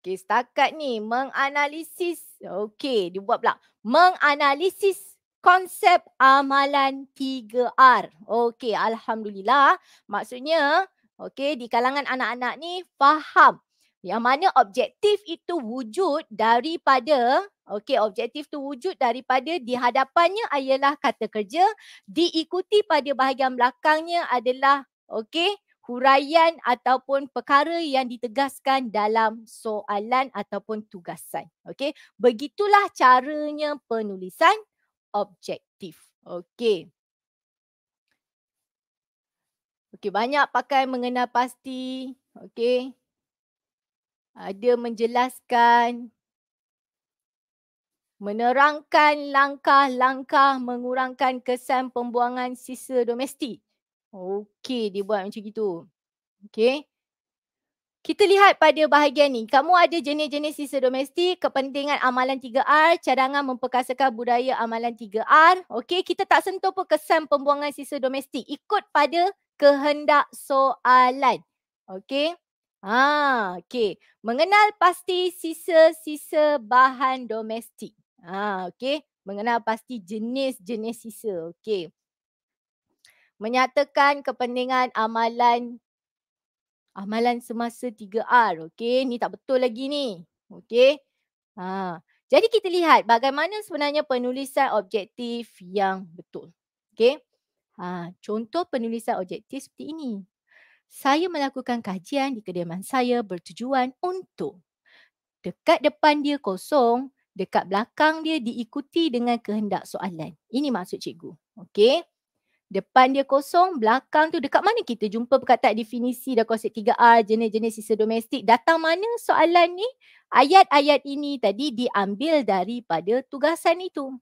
Okey, setakat ni menganalisis. Okey, dia buat pula. Menganalisis konsep amalan 3R. Okey, alhamdulillah. Maksudnya, okey, di kalangan anak-anak ni faham yang mana objektif itu wujud daripada okey objektif tu wujud daripada di hadapannya ialah kata kerja diikuti pada bahagian belakangnya adalah okey huraian ataupun perkara yang ditegaskan dalam soalan ataupun tugasan okey begitulah caranya penulisan objektif. Okey. Okey, banyak pakai mengenal pasti. Okey. Ada menjelaskan menerangkan langkah-langkah mengurangkan kesan pembuangan sisa domestik. Okey, dia buat macam itu, Okey. Kita lihat pada bahagian ni. Kamu ada jenis-jenis sisa domestik, kepentingan amalan 3R, cadangan memperkasakan budaya amalan 3R. Okey, kita tak sentuh pun kesan pembuangan sisa domestik. Ikut pada kehendak soalan. Okey. Ha, ah, okey. Mengenal pasti sisa-sisa bahan domestik. Ha, ah, okey. Mengenal pasti jenis-jenis sisa. Okey. Menyatakan kepentingan amalan amalan semasa 3R. Okey, ni tak betul lagi ni. Okey. Ha. Jadi kita lihat bagaimana sebenarnya penulisan objektif yang betul. Okey. Ha, contoh penulisan objektif seperti ini. Saya melakukan kajian di kediaman saya bertujuan untuk dekat depan dia kosong, dekat belakang dia diikuti dengan kehendak soalan. Ini maksud cikgu. Okey. Depan dia kosong, belakang tu dekat mana kita jumpa perkataan definisi dan konsep 3R, jenis-jenis sisa domestik. Datang mana soalan ni? Ayat-ayat ini tadi diambil daripada tugasan itu.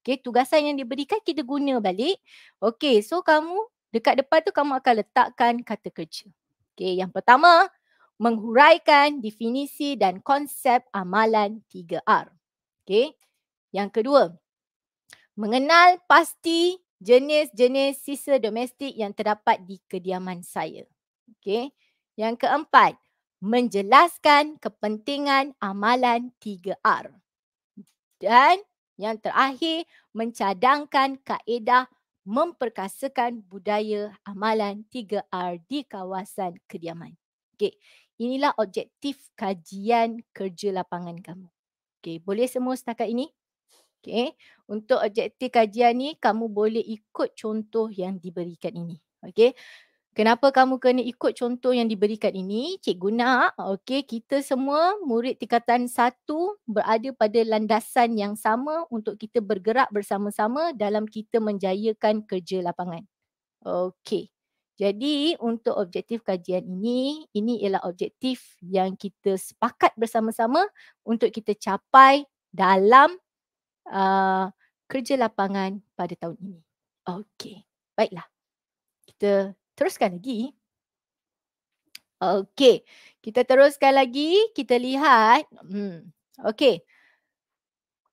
Okay, tugasan yang diberikan kita guna balik. Okay, so kamu dekat depan tu kamu akan letakkan kata kerja. Okay, yang pertama, menghuraikan definisi dan konsep amalan 3R. Okay, yang kedua, mengenal pasti jenis-jenis sisa domestik yang terdapat di kediaman saya. Okey. Yang keempat, menjelaskan kepentingan amalan 3R. Dan yang terakhir, mencadangkan kaedah memperkasakan budaya amalan 3R di kawasan kediaman. Okey. Inilah objektif kajian kerja lapangan kamu. Okey, boleh semua setakat ini? Okay. Untuk objektif kajian ni, kamu boleh ikut contoh yang diberikan ini. Okay. Kenapa kamu kena ikut contoh yang diberikan ini? Cikgu nak, okay, kita semua murid tingkatan satu berada pada landasan yang sama untuk kita bergerak bersama-sama dalam kita menjayakan kerja lapangan. Okay. Jadi untuk objektif kajian ini, ini ialah objektif yang kita sepakat bersama-sama untuk kita capai dalam Uh, kerja lapangan pada tahun ini. Okey, baiklah. Kita teruskan lagi. Okey, kita teruskan lagi. Kita lihat. Hmm. Okey,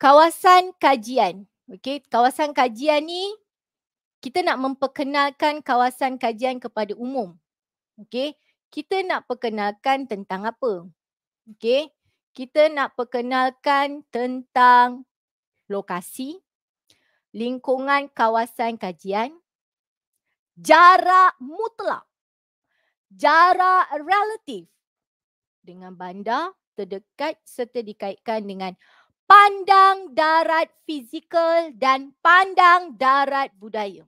kawasan kajian. Okey, kawasan kajian ni kita nak memperkenalkan kawasan kajian kepada umum. Okey, kita nak perkenalkan tentang apa? Okey, kita nak perkenalkan tentang lokasi, lingkungan kawasan kajian, jarak mutlak, jarak relatif dengan bandar terdekat serta dikaitkan dengan pandang darat fizikal dan pandang darat budaya.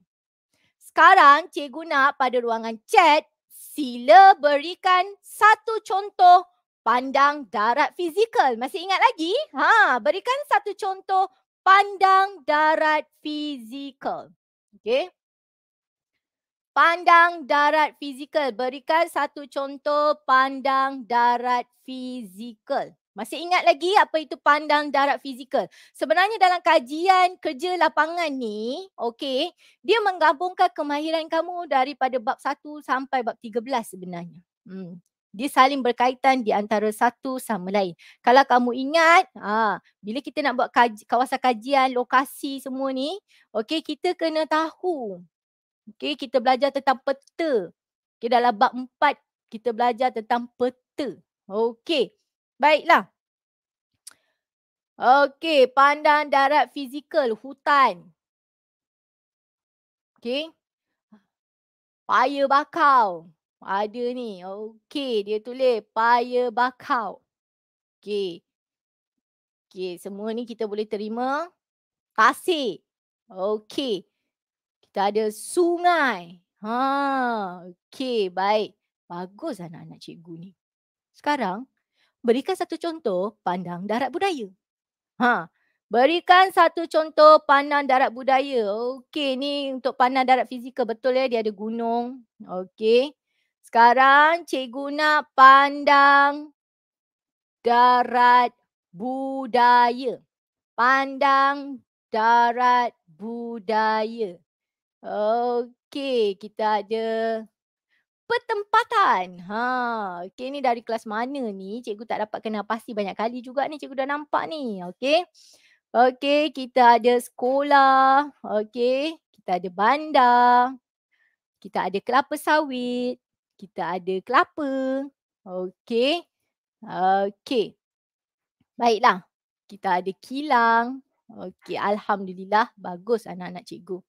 Sekarang cikgu nak pada ruangan chat sila berikan satu contoh pandang darat fizikal. Masih ingat lagi? Ha, berikan satu contoh pandang darat fizikal. Okay. Pandang darat fizikal. Berikan satu contoh pandang darat fizikal. Masih ingat lagi apa itu pandang darat fizikal? Sebenarnya dalam kajian kerja lapangan ni, okay, dia menggabungkan kemahiran kamu daripada bab 1 sampai bab 13 sebenarnya. Hmm dia saling berkaitan di antara satu sama lain. Kalau kamu ingat, ha, bila kita nak buat kaj- kawasan kajian, lokasi semua ni, okay, kita kena tahu. Okay, kita belajar tentang peta. Okay, dalam bab empat, kita belajar tentang peta. Okay, baiklah. Okay, pandang darat fizikal, hutan. Okay. Fire bakau. Ada ni. Okey, dia tulis paya bakau. Okey. Okey, semua ni kita boleh terima. Pasir. Okey. Kita ada sungai. Ha, okey, baik. Bagus anak-anak cikgu ni. Sekarang, berikan satu contoh pandang darat budaya. Ha, berikan satu contoh pandang darat budaya. Okey, ni untuk pandang darat fizikal betul ya, dia ada gunung. Okey. Sekarang cikgu nak pandang darat budaya. Pandang darat budaya. Okey, kita ada pertempatan. Ha, okey ni dari kelas mana ni? Cikgu tak dapat kena pasti banyak kali juga ni cikgu dah nampak ni. Okey. Okey, kita ada sekolah. Okey, kita ada bandar. Kita ada kelapa sawit kita ada kelapa. Okey. Okey. Baiklah. Kita ada kilang. Okey, alhamdulillah bagus anak-anak cikgu.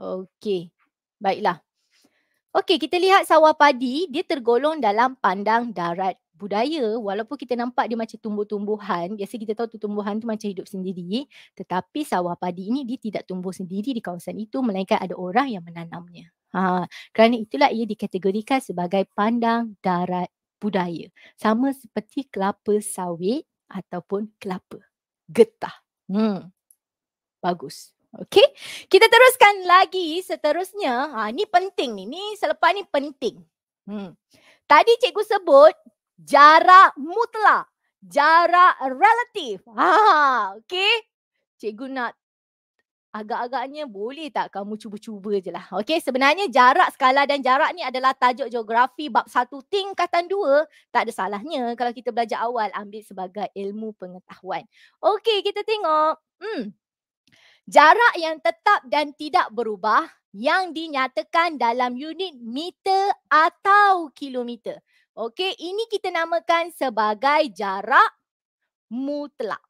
Okey. Baiklah. Okey, kita lihat sawah padi, dia tergolong dalam pandang darat budaya walaupun kita nampak dia macam tumbuh-tumbuhan biasa kita tahu tu tumbuhan tu macam hidup sendiri tetapi sawah padi ini dia tidak tumbuh sendiri di kawasan itu melainkan ada orang yang menanamnya Ha, kerana itulah ia dikategorikan sebagai pandang darat budaya. Sama seperti kelapa sawit ataupun kelapa getah. Hmm. Bagus. Okey. Kita teruskan lagi seterusnya. Ha, ni penting ni. Ni selepas ni penting. Hmm. Tadi cikgu sebut jarak mutlak. Jarak relatif. Ha, okey. Cikgu nak agak-agaknya boleh tak kamu cuba-cuba je lah. Okay, sebenarnya jarak, skala dan jarak ni adalah tajuk geografi bab satu tingkatan dua. Tak ada salahnya kalau kita belajar awal ambil sebagai ilmu pengetahuan. Okay, kita tengok. Hmm. Jarak yang tetap dan tidak berubah yang dinyatakan dalam unit meter atau kilometer. Okay, ini kita namakan sebagai jarak mutlak.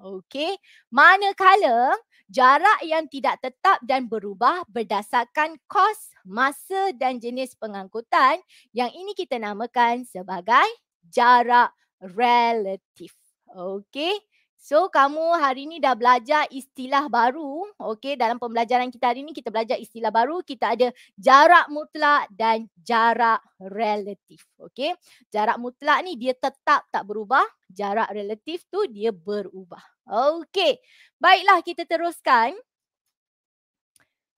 Okey, manakala jarak yang tidak tetap dan berubah berdasarkan kos, masa dan jenis pengangkutan yang ini kita namakan sebagai jarak relatif. Okey. So kamu hari ni dah belajar istilah baru. Okey, dalam pembelajaran kita hari ni kita belajar istilah baru. Kita ada jarak mutlak dan jarak relatif. Okey. Jarak mutlak ni dia tetap tak berubah. Jarak relatif tu dia berubah. Okey. Baiklah kita teruskan.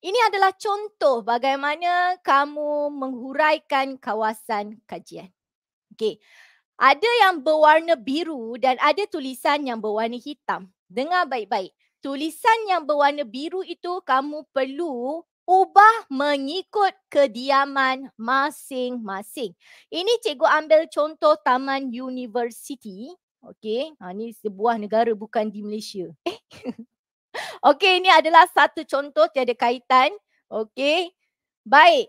Ini adalah contoh bagaimana kamu menghuraikan kawasan kajian. Okey. Ada yang berwarna biru dan ada tulisan yang berwarna hitam. Dengar baik-baik. Tulisan yang berwarna biru itu kamu perlu ubah mengikut kediaman masing-masing. Ini cikgu ambil contoh Taman University Okey, ha, ni sebuah negara bukan di Malaysia. Eh. [LAUGHS] Okey, ini adalah satu contoh tiada kaitan. Okey, baik.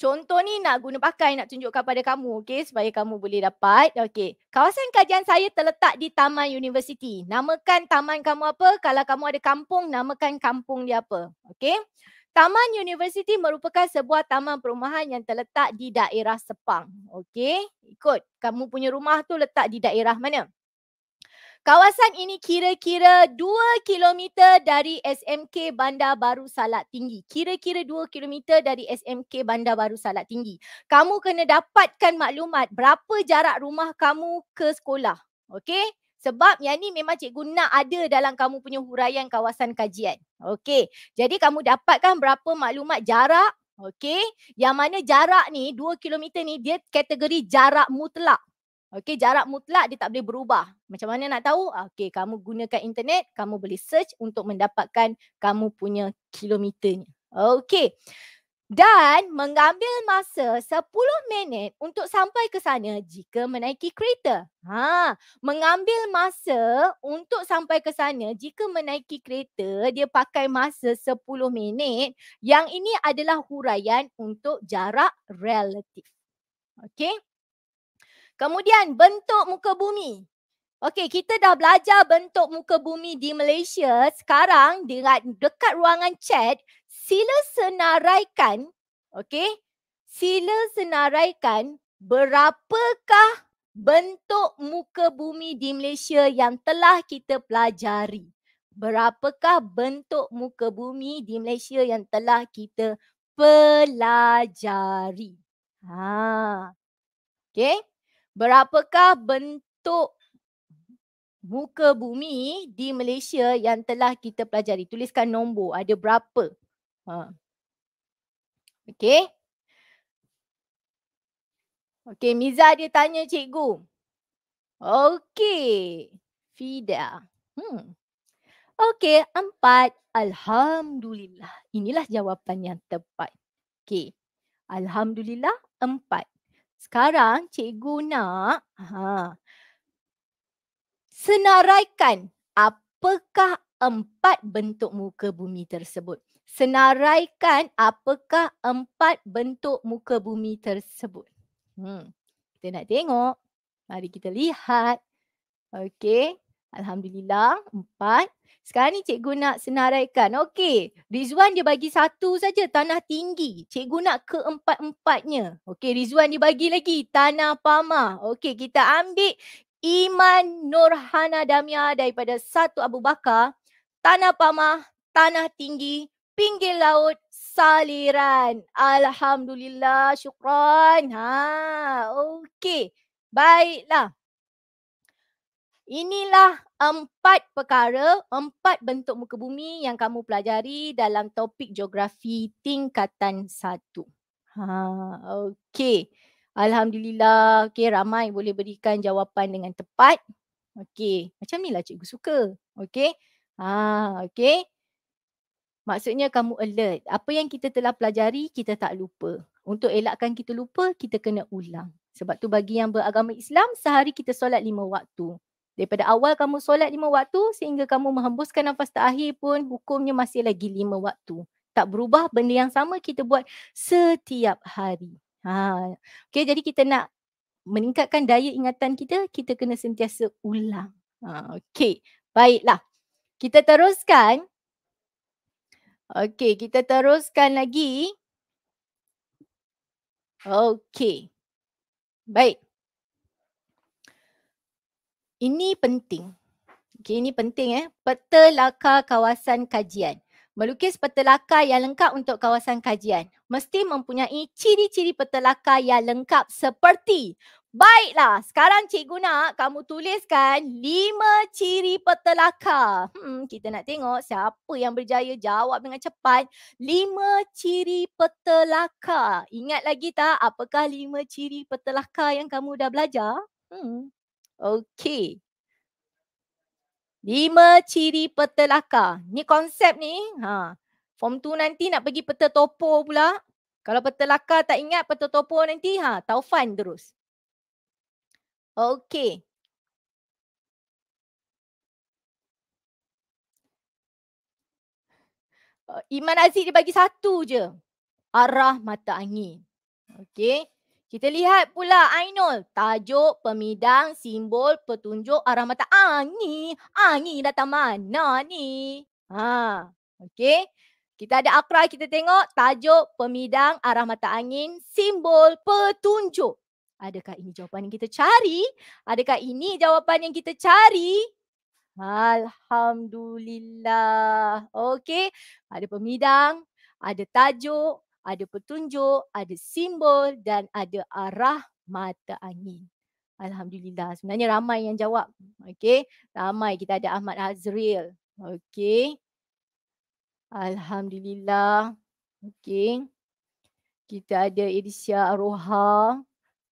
Contoh ni nak guna pakai, nak tunjukkan pada kamu, okey, supaya kamu boleh dapat. Okey, kawasan kajian saya terletak di Taman Universiti. Namakan taman kamu apa? Kalau kamu ada kampung, namakan kampung dia apa? Okey. Taman University merupakan sebuah taman perumahan yang terletak di daerah Sepang. Okey, ikut kamu punya rumah tu letak di daerah mana? Kawasan ini kira-kira 2 km dari SMK Bandar Baru Salat Tinggi. Kira-kira 2 km dari SMK Bandar Baru Salat Tinggi. Kamu kena dapatkan maklumat berapa jarak rumah kamu ke sekolah. Okey? Sebab yang ni memang cikgu nak ada dalam kamu punya huraian kawasan kajian. Okey. Jadi kamu dapatkan berapa maklumat jarak. Okey. Yang mana jarak ni dua kilometer ni dia kategori jarak mutlak. Okey jarak mutlak dia tak boleh berubah. Macam mana nak tahu? Ah, okey kamu gunakan internet, kamu boleh search untuk mendapatkan kamu punya kilometernya. Okey dan mengambil masa 10 minit untuk sampai ke sana jika menaiki kereta. Ha, mengambil masa untuk sampai ke sana jika menaiki kereta dia pakai masa 10 minit. Yang ini adalah huraian untuk jarak relatif. Okey. Kemudian bentuk muka bumi. Okey, kita dah belajar bentuk muka bumi di Malaysia. Sekarang dengan dekat ruangan chat, sila senaraikan, okey? Sila senaraikan berapakah bentuk muka bumi di Malaysia yang telah kita pelajari? Berapakah bentuk muka bumi di Malaysia yang telah kita pelajari? Ha. Okey. Berapakah bentuk muka bumi di Malaysia yang telah kita pelajari? Tuliskan nombor, ada berapa? Ha. okay. Okey, Miza dia tanya cikgu. Okay, Fida. Hmm. Okey, empat. Alhamdulillah. Inilah jawapan yang tepat. Okay, Alhamdulillah, empat. Sekarang cikgu nak ha, senaraikan apakah empat bentuk muka bumi tersebut senaraikan apakah empat bentuk muka bumi tersebut. Hmm. Kita nak tengok. Mari kita lihat. Okey. Alhamdulillah. Empat. Sekarang ni cikgu nak senaraikan. Okey. Rizwan dia bagi satu saja tanah tinggi. Cikgu nak keempat-empatnya. Okey. Rizwan dia bagi lagi tanah pama. Okey. Kita ambil Iman Nurhana Damia daripada satu Abu Bakar. Tanah pama, tanah tinggi, pinggir laut saliran. Alhamdulillah, syukran. Ha, okey. Baiklah. Inilah empat perkara, empat bentuk muka bumi yang kamu pelajari dalam topik geografi tingkatan satu. Ha, okey. Alhamdulillah, okey ramai boleh berikan jawapan dengan tepat. Okey, macam ni lah cikgu suka. Okey. Ha, okey. Maksudnya kamu alert. Apa yang kita telah pelajari, kita tak lupa. Untuk elakkan kita lupa, kita kena ulang. Sebab tu bagi yang beragama Islam, sehari kita solat lima waktu. Daripada awal kamu solat lima waktu sehingga kamu menghembuskan nafas terakhir pun hukumnya masih lagi lima waktu. Tak berubah benda yang sama kita buat setiap hari. Ha. Okay, jadi kita nak meningkatkan daya ingatan kita, kita kena sentiasa ulang. Ha, okay, baiklah. Kita teruskan Okey, kita teruskan lagi. Okey. Baik. Ini penting. Okey, ini penting eh. Peta lakar kawasan kajian. Melukis peta lakar yang lengkap untuk kawasan kajian mesti mempunyai ciri-ciri peta lakar yang lengkap seperti Baiklah, sekarang cikgu nak kamu tuliskan lima ciri petelakar. Hmm, kita nak tengok siapa yang berjaya jawab dengan cepat. Lima ciri petelakar. Ingat lagi tak apakah lima ciri petelakar yang kamu dah belajar? Hmm. Okey. Lima ciri petelakar. Ni konsep ni. Ha. Form tu nanti nak pergi peta topo pula. Kalau petelakar tak ingat peta topo nanti, ha, taufan terus. Okay, eh, Iman Aziz dia bagi satu je. Arah mata angin. Okay, Kita lihat pula Ainul. Tajuk, pemidang, simbol, petunjuk, arah mata angin. Angin datang mana ni? Ha. okay. Kita ada akra kita tengok. Tajuk, pemidang, arah mata angin, simbol, petunjuk. Adakah ini jawapan yang kita cari? Adakah ini jawapan yang kita cari? Alhamdulillah. Okey, ada pemidang, ada tajuk, ada petunjuk, ada simbol dan ada arah mata angin. Alhamdulillah. Sebenarnya ramai yang jawab. Okey, ramai kita ada Ahmad Azril. Okey. Alhamdulillah. Okey. Kita ada Edisia Arohah.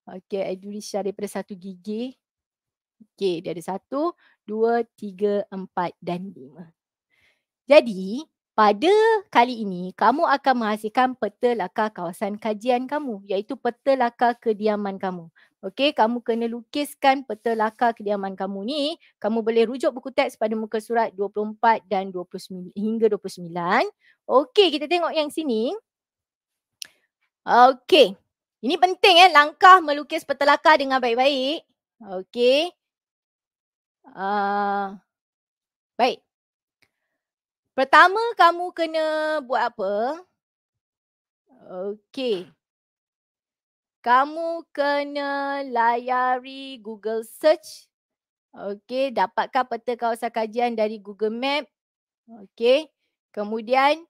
Okey, Idris daripada satu gigi. Okey, dia ada satu, dua, tiga, empat dan lima. Jadi, pada kali ini, kamu akan menghasilkan peta lakar kawasan kajian kamu iaitu peta lakar kediaman kamu. Okey, kamu kena lukiskan peta lakar kediaman kamu ni. Kamu boleh rujuk buku teks pada muka surat 24 dan 29, hingga 29. Okey, kita tengok yang sini. Okey, ini penting eh langkah melukis petelakar dengan baik-baik. Okay, Uh, baik. Pertama kamu kena buat apa? Okay, Kamu kena layari Google search. Okay, dapatkan peta kawasan kajian dari Google Map. Okay, Kemudian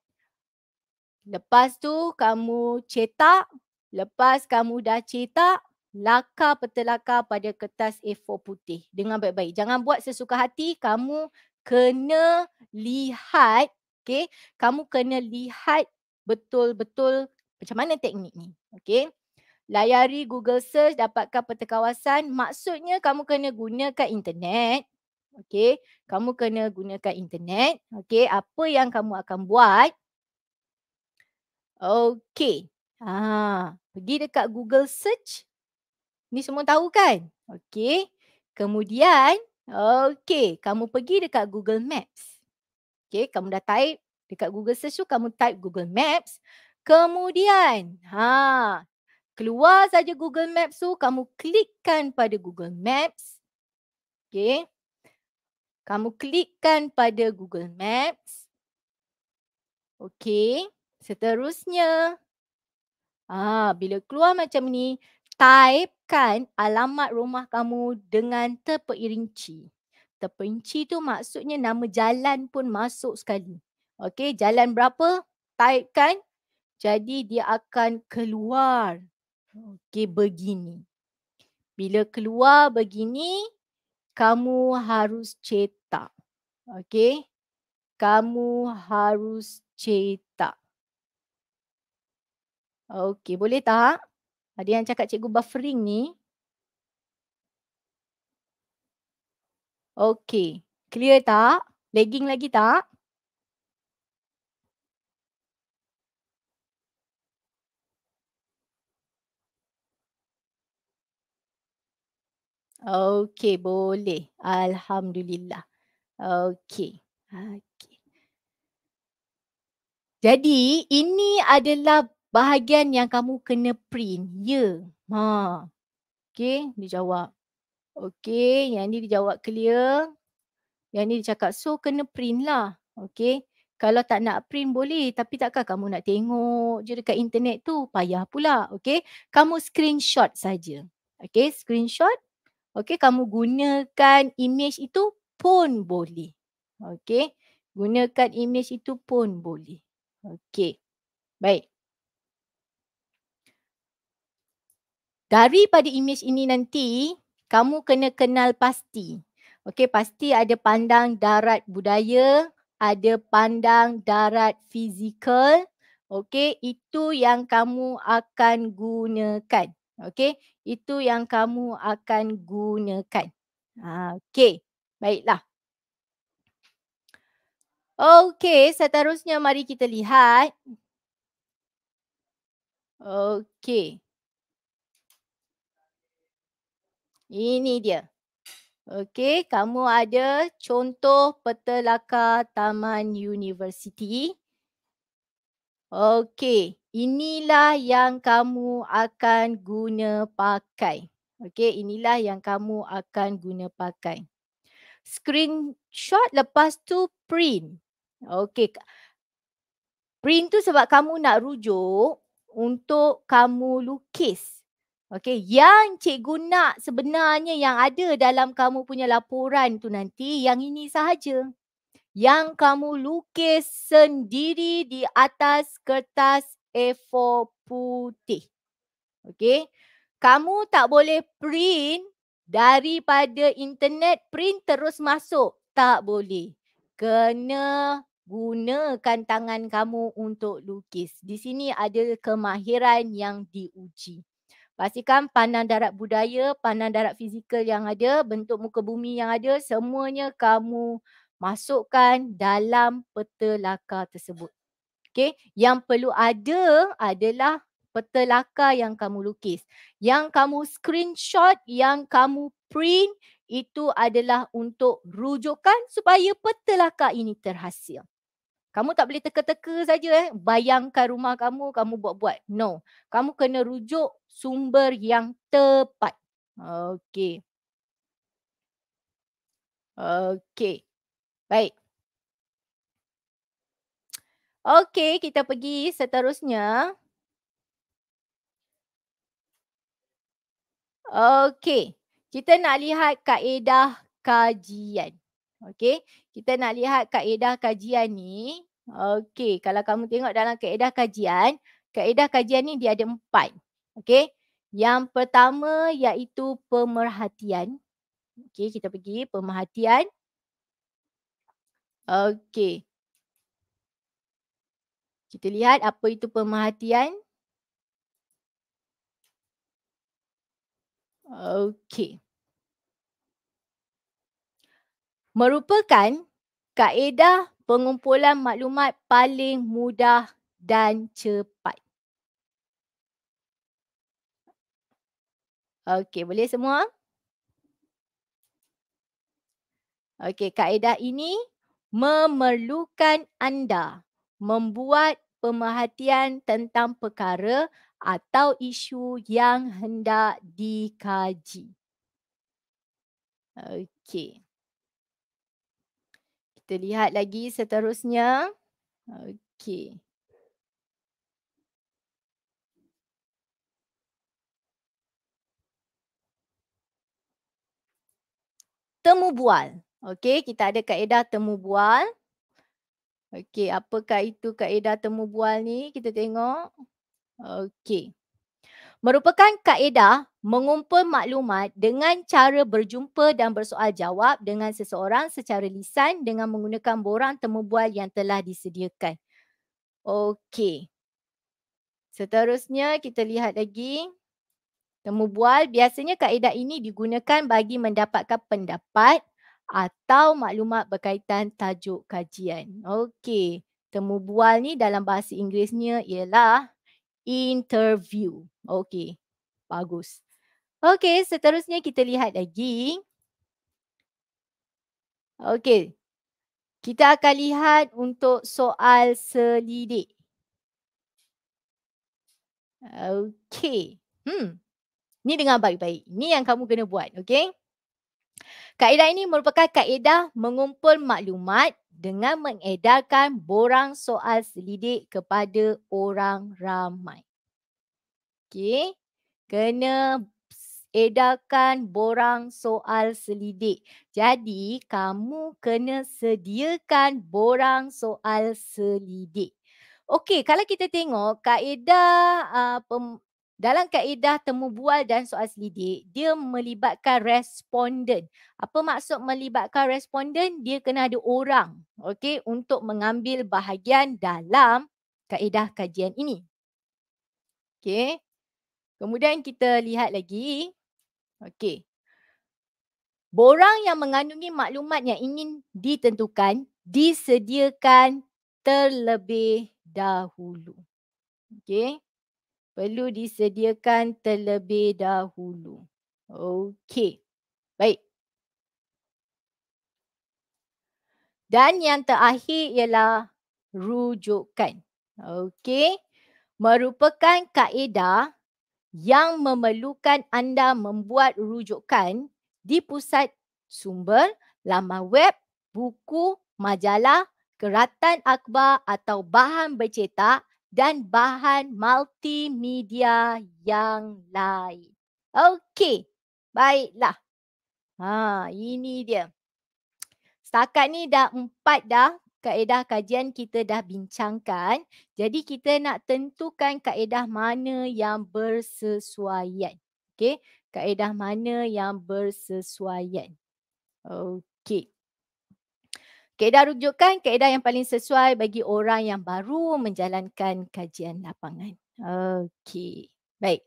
lepas tu kamu cetak Lepas kamu dah cetak, lakar petelakar pada kertas A4 putih. Dengan baik-baik. Jangan buat sesuka hati. Kamu kena lihat, okay? Kamu kena lihat betul-betul macam mana teknik ni, okay? Layari Google search, dapatkan peta kawasan. Maksudnya kamu kena gunakan internet. Okay, kamu kena gunakan internet. Okay, apa yang kamu akan buat? Okay, Ha, pergi dekat Google search. Ni semua tahu kan? Okey. Kemudian, okey, kamu pergi dekat Google Maps. Okey, kamu dah type dekat Google search tu kamu type Google Maps. Kemudian, ha, keluar saja Google Maps tu kamu klikkan pada Google Maps. Okey. Kamu klikkan pada Google Maps. Okey, seterusnya Ah, bila keluar macam ni, typekan alamat rumah kamu dengan terperinci. Terperinci tu maksudnya nama jalan pun masuk sekali. Okey, jalan berapa? Typekan. Jadi dia akan keluar. Okey, begini. Bila keluar begini, kamu harus cetak. Okey. Kamu harus cetak. Okey, boleh tak? Ada yang cakap cikgu buffering ni. Okey, clear tak? Lagging lagi tak? Okey, boleh. Alhamdulillah. Okey. Okay. Jadi, ini adalah bahagian yang kamu kena print. Ya. Ha. Okey, dia jawab. Okey, yang ni dijawab clear. Yang ni dia cakap so kena print lah. Okey. Kalau tak nak print boleh tapi takkan kamu nak tengok je dekat internet tu payah pula. Okey. Kamu screenshot saja. Okey, screenshot. Okey, kamu gunakan image itu pun boleh. Okey. Gunakan image itu pun boleh. Okey. Baik. daripada imej ini nanti kamu kena kenal pasti. Okey, pasti ada pandang darat budaya, ada pandang darat fizikal. Okey, itu yang kamu akan gunakan. Okey, itu yang kamu akan gunakan. Ha, Okey, baiklah. Okey, seterusnya mari kita lihat. Okey. Ini dia. Okey, kamu ada contoh peta lakar taman universiti. Okey, inilah yang kamu akan guna pakai. Okey, inilah yang kamu akan guna pakai. Screenshot lepas tu print. Okey. Print tu sebab kamu nak rujuk untuk kamu lukis. Okey, yang cikgu nak sebenarnya yang ada dalam kamu punya laporan tu nanti yang ini sahaja. Yang kamu lukis sendiri di atas kertas A4 putih. Okey. Kamu tak boleh print daripada internet print terus masuk. Tak boleh. Kena gunakan tangan kamu untuk lukis. Di sini ada kemahiran yang diuji. Pastikan panan darat budaya, panan darat fizikal yang ada, bentuk muka bumi yang ada, semuanya kamu masukkan dalam peta laka tersebut. Okay? yang perlu ada adalah peta laka yang kamu lukis. Yang kamu screenshot, yang kamu print itu adalah untuk rujukan supaya peta laka ini terhasil. Kamu tak boleh teka-teka saja eh. Bayangkan rumah kamu, kamu buat-buat. No. Kamu kena rujuk sumber yang tepat. Okey. Okey. Baik. Okey, kita pergi seterusnya. Okey. Kita nak lihat kaedah kajian. Okey, kita nak lihat kaedah kajian ni. Okey, kalau kamu tengok dalam kaedah kajian, kaedah kajian ni dia ada empat. Okey, yang pertama iaitu pemerhatian. Okey, kita pergi pemerhatian. Okey. Kita lihat apa itu pemerhatian. Okey. merupakan kaedah pengumpulan maklumat paling mudah dan cepat. Okey, boleh semua? Okey, kaedah ini memerlukan anda membuat pemerhatian tentang perkara atau isu yang hendak dikaji. Okey kita lihat lagi seterusnya. Okey. Temu bual. Okey, kita ada kaedah temu bual. Okey, apakah itu kaedah temu bual ni? Kita tengok. Okey merupakan kaedah mengumpul maklumat dengan cara berjumpa dan bersoal jawab dengan seseorang secara lisan dengan menggunakan borang temubual yang telah disediakan. Okey. Seterusnya kita lihat lagi. Temubual biasanya kaedah ini digunakan bagi mendapatkan pendapat atau maklumat berkaitan tajuk kajian. Okey. Temubual ni dalam bahasa Inggerisnya ialah interview. Okey. Bagus. Okey, seterusnya kita lihat lagi. Okey. Kita akan lihat untuk soal selidik. Okey. Hmm. Ni dengar baik-baik. Ni yang kamu kena buat, okey? Kaedah ini merupakan kaedah mengumpul maklumat dengan mengedarkan borang soal selidik kepada orang ramai. Okay, Kena edarkan borang soal selidik. Jadi kamu kena sediakan borang soal selidik. Okey, kalau kita tengok kaedah uh, pem, dalam kaedah temu bual dan soal selidik, dia melibatkan responden. Apa maksud melibatkan responden? Dia kena ada orang, okey, untuk mengambil bahagian dalam kaedah kajian ini. Okey. Kemudian kita lihat lagi. Okey. Borang yang mengandungi maklumat yang ingin ditentukan disediakan terlebih dahulu. Okey. Perlu disediakan terlebih dahulu. Okey. Baik. Dan yang terakhir ialah rujukan. Okey. Merupakan kaedah yang memerlukan anda membuat rujukan di pusat sumber, laman web, buku, majalah, keratan akbar atau bahan bercetak dan bahan multimedia yang lain. Okey, baiklah. Ha, ini dia. Setakat ni dah empat dah kaedah kajian kita dah bincangkan. Jadi kita nak tentukan kaedah mana yang bersesuaian. Okey, kaedah mana yang bersesuaian. Okey. Kaedah rujukan, kaedah yang paling sesuai bagi orang yang baru menjalankan kajian lapangan. Okey, baik.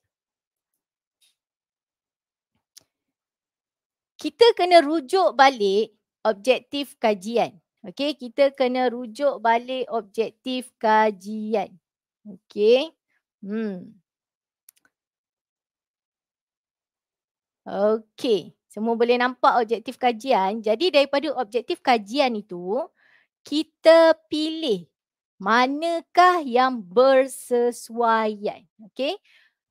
Kita kena rujuk balik objektif kajian. Okey, kita kena rujuk balik objektif kajian. Okey. Hmm. Okey, semua boleh nampak objektif kajian. Jadi daripada objektif kajian itu, kita pilih manakah yang bersesuaian. Okey.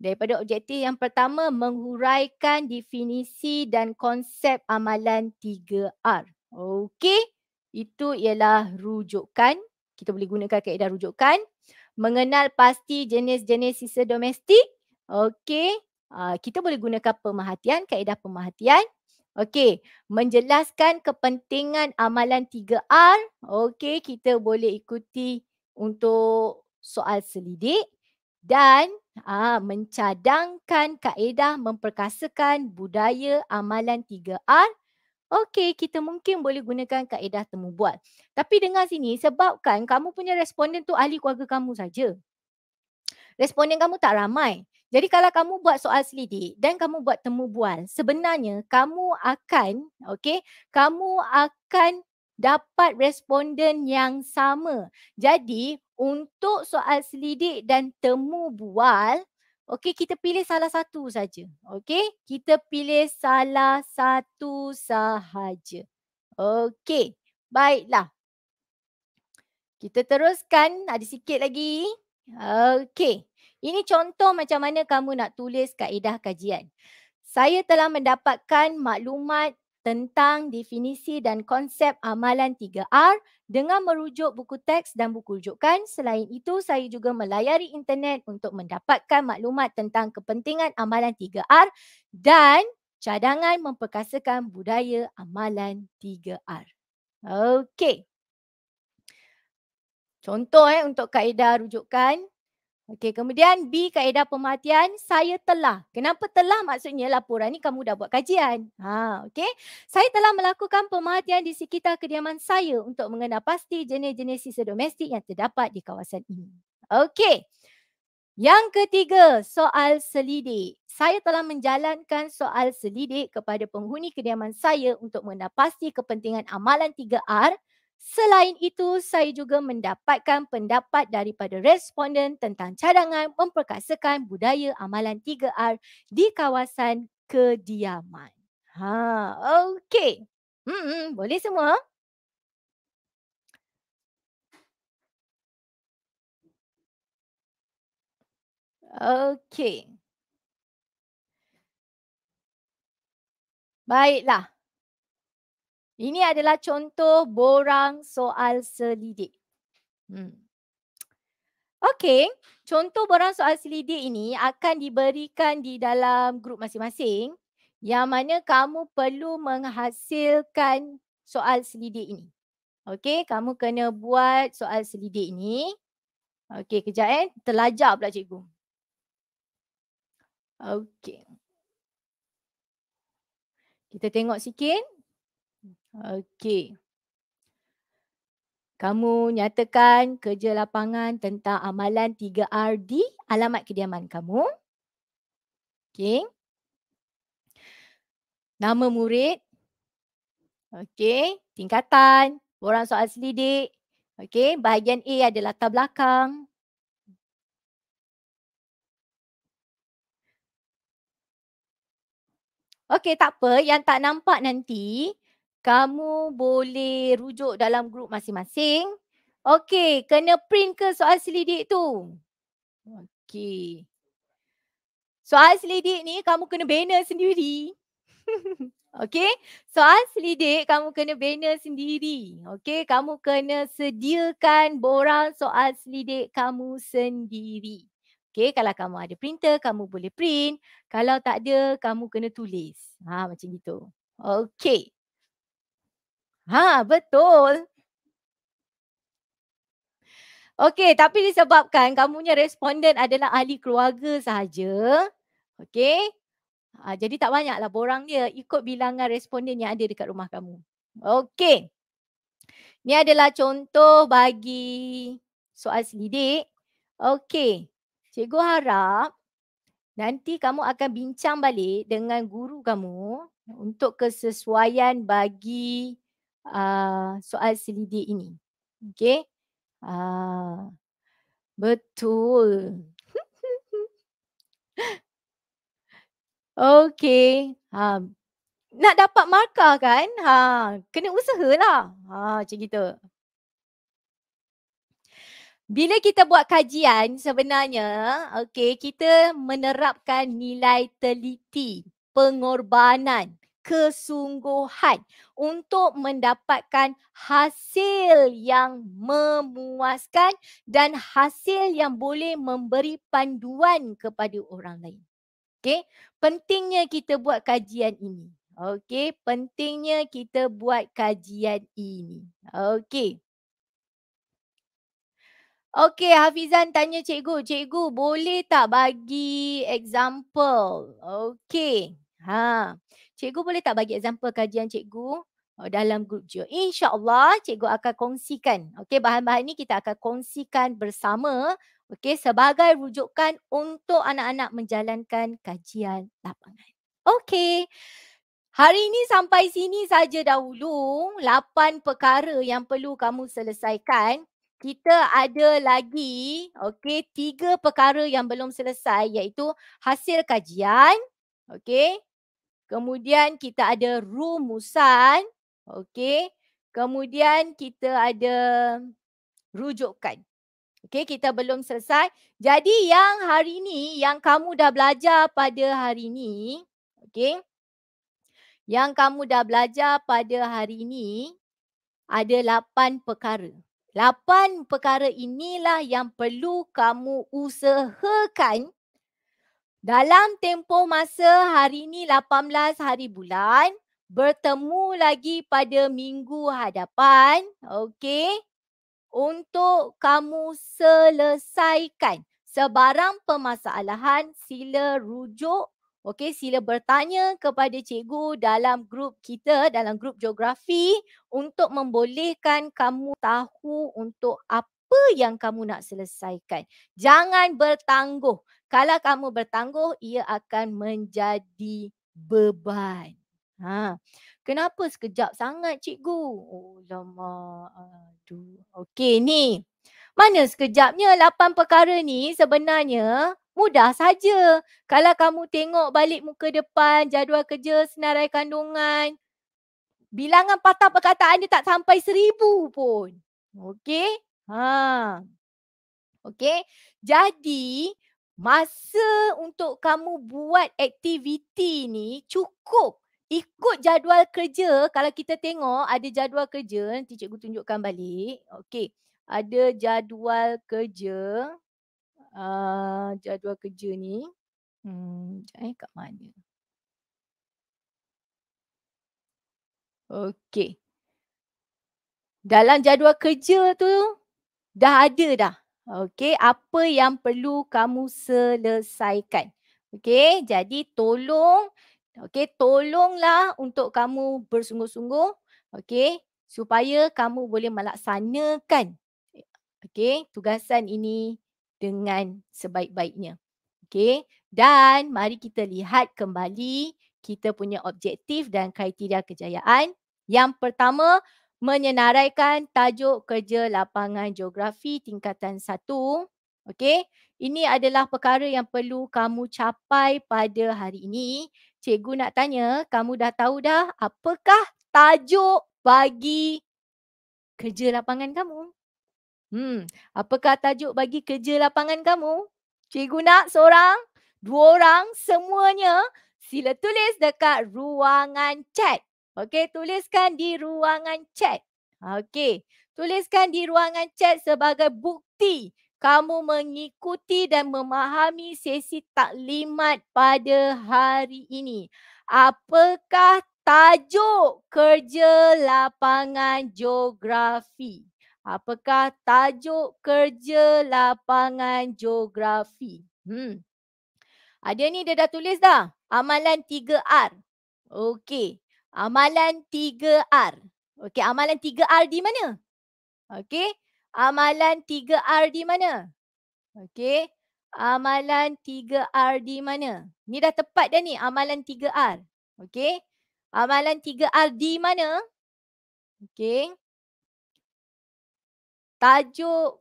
Daripada objektif yang pertama menghuraikan definisi dan konsep amalan 3R. Okey. Itu ialah rujukan. Kita boleh gunakan kaedah rujukan. Mengenal pasti jenis-jenis sisa domestik. Okey. Ah, kita boleh gunakan pemahatian, kaedah pemahatian. Okey. Menjelaskan kepentingan amalan 3R. Okey. Kita boleh ikuti untuk soal selidik. Dan uh, mencadangkan kaedah memperkasakan budaya amalan 3R. Okey, kita mungkin boleh gunakan kaedah temu buat. Tapi dengar sini, sebabkan kamu punya responden tu ahli keluarga kamu saja. Responden kamu tak ramai. Jadi kalau kamu buat soal selidik dan kamu buat temu bual, sebenarnya kamu akan, okey, kamu akan dapat responden yang sama. Jadi untuk soal selidik dan temu bual, Okey, kita pilih salah satu saja. Okey, kita pilih salah satu sahaja. Okey, baiklah. Kita teruskan, ada sikit lagi. Okey, ini contoh macam mana kamu nak tulis kaedah kajian. Saya telah mendapatkan maklumat tentang definisi dan konsep amalan 3R dengan merujuk buku teks dan buku rujukan. Selain itu, saya juga melayari internet untuk mendapatkan maklumat tentang kepentingan amalan 3R dan cadangan memperkasakan budaya amalan 3R. Okey. Contoh eh, untuk kaedah rujukan, Okey, kemudian B kaedah pemerhatian, saya telah. Kenapa telah? Maksudnya laporan ni kamu dah buat kajian. Ha, okey. Saya telah melakukan pemerhatian di sekitar kediaman saya untuk mengenal pasti jenis-jenis sisa domestik yang terdapat di kawasan ini. Okey. Yang ketiga, soal selidik. Saya telah menjalankan soal selidik kepada penghuni kediaman saya untuk mengenal pasti kepentingan amalan 3R Selain itu, saya juga mendapatkan pendapat daripada responden tentang cadangan memperkasakan budaya amalan 3R di kawasan kediaman. Ha, okey. Hmm, boleh semua? Okey. Baiklah. Ini adalah contoh borang soal selidik. Hmm. Okey, contoh borang soal selidik ini akan diberikan di dalam grup masing-masing yang mana kamu perlu menghasilkan soal selidik ini. Okey, kamu kena buat soal selidik ini. Okey, kejap eh. Terlajar pula cikgu. Okey. Kita tengok sikit. Okey. Kamu nyatakan kerja lapangan tentang amalan 3R di alamat kediaman kamu. Okey. Nama murid. Okey. Tingkatan. Orang soal selidik. Okey. Bahagian A ada latar belakang. Okey tak apa. Yang tak nampak nanti kamu boleh rujuk dalam grup masing-masing. Okey, kena print ke soal selidik tu? Okey. Soal selidik ni kamu kena bina sendiri. [LAUGHS] Okey, soal selidik kamu kena bina sendiri. Okey, kamu kena sediakan borang soal selidik kamu sendiri. Okey, kalau kamu ada printer, kamu boleh print. Kalau tak ada, kamu kena tulis. Ha, macam gitu. Okey. Ha, betul. Okey, tapi disebabkan kamu punya responden adalah ahli keluarga sahaja. Okey. Ha, jadi tak banyaklah borang dia ikut bilangan responden yang ada dekat rumah kamu. Okey. Ni adalah contoh bagi soal selidik. Okey. Cikgu harap nanti kamu akan bincang balik dengan guru kamu untuk kesesuaian bagi uh, soal selidik ini. Okay. Uh, ah, betul. [LAUGHS] okay. Uh, nak dapat markah kan? Ha, kena usahalah. Ha, macam kita. Bila kita buat kajian sebenarnya, okay, kita menerapkan nilai teliti pengorbanan kesungguhan untuk mendapatkan hasil yang memuaskan dan hasil yang boleh memberi panduan kepada orang lain. Okey, pentingnya kita buat kajian ini. Okey, pentingnya kita buat kajian ini. Okey. Okey, Hafizan tanya cikgu, cikgu boleh tak bagi example? Okey. Ha cikgu boleh tak bagi example kajian cikgu oh, dalam grup je. InsyaAllah cikgu akan kongsikan. Okey bahan-bahan ni kita akan kongsikan bersama. Okey sebagai rujukan untuk anak-anak menjalankan kajian lapangan. Okey. Hari ini sampai sini saja dahulu. Lapan perkara yang perlu kamu selesaikan. Kita ada lagi okey tiga perkara yang belum selesai iaitu hasil kajian. Okey, Kemudian kita ada rumusan. Okey. Kemudian kita ada rujukan. Okey, kita belum selesai. Jadi yang hari ini yang kamu dah belajar pada hari ini, okey. Yang kamu dah belajar pada hari ini ada lapan perkara. Lapan perkara inilah yang perlu kamu usahakan dalam tempoh masa hari ini 18 hari bulan, bertemu lagi pada minggu hadapan, okey? Untuk kamu selesaikan sebarang permasalahan, sila rujuk, okey, sila bertanya kepada cikgu dalam grup kita, dalam grup geografi untuk membolehkan kamu tahu untuk apa yang kamu nak selesaikan. Jangan bertangguh. Kalau kamu bertangguh, ia akan menjadi beban. Ha. Kenapa sekejap sangat cikgu? Oh lama. Aduh. Okey ni. Mana sekejapnya lapan perkara ni sebenarnya mudah saja. Kalau kamu tengok balik muka depan, jadual kerja, senarai kandungan, bilangan patah perkataan dia tak sampai seribu pun. Okey? Ha. Okey? Jadi, masa untuk kamu buat aktiviti ni cukup ikut jadual kerja kalau kita tengok ada jadual kerja nanti cikgu tunjukkan balik okey ada jadual kerja uh, jadual kerja ni hmm eh kat mana okey dalam jadual kerja tu dah ada dah Okey, apa yang perlu kamu selesaikan? Okey, jadi tolong okey, tolonglah untuk kamu bersungguh-sungguh, okey, supaya kamu boleh melaksanakan okey, tugasan ini dengan sebaik-baiknya. Okey, dan mari kita lihat kembali kita punya objektif dan kriteria kejayaan. Yang pertama, menyenaraikan tajuk kerja lapangan geografi tingkatan 1. Okey, ini adalah perkara yang perlu kamu capai pada hari ini. Cikgu nak tanya, kamu dah tahu dah apakah tajuk bagi kerja lapangan kamu? Hmm, apakah tajuk bagi kerja lapangan kamu? Cikgu nak seorang, dua orang, semuanya sila tulis dekat ruangan chat. Okey, tuliskan di ruangan chat. Okey, tuliskan di ruangan chat sebagai bukti kamu mengikuti dan memahami sesi taklimat pada hari ini. Apakah tajuk kerja lapangan geografi? Apakah tajuk kerja lapangan geografi? Hmm. Ada ni dia dah tulis dah. Amalan 3R. Okey, Amalan 3R. Okey, amalan 3R di mana? Okey. Amalan 3R di mana? Okey. Amalan 3R di mana? Ni dah tepat dah ni amalan 3R. Okey. Amalan 3R di mana? Okey. Tajuk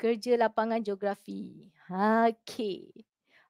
kerja lapangan geografi. Ha, okey.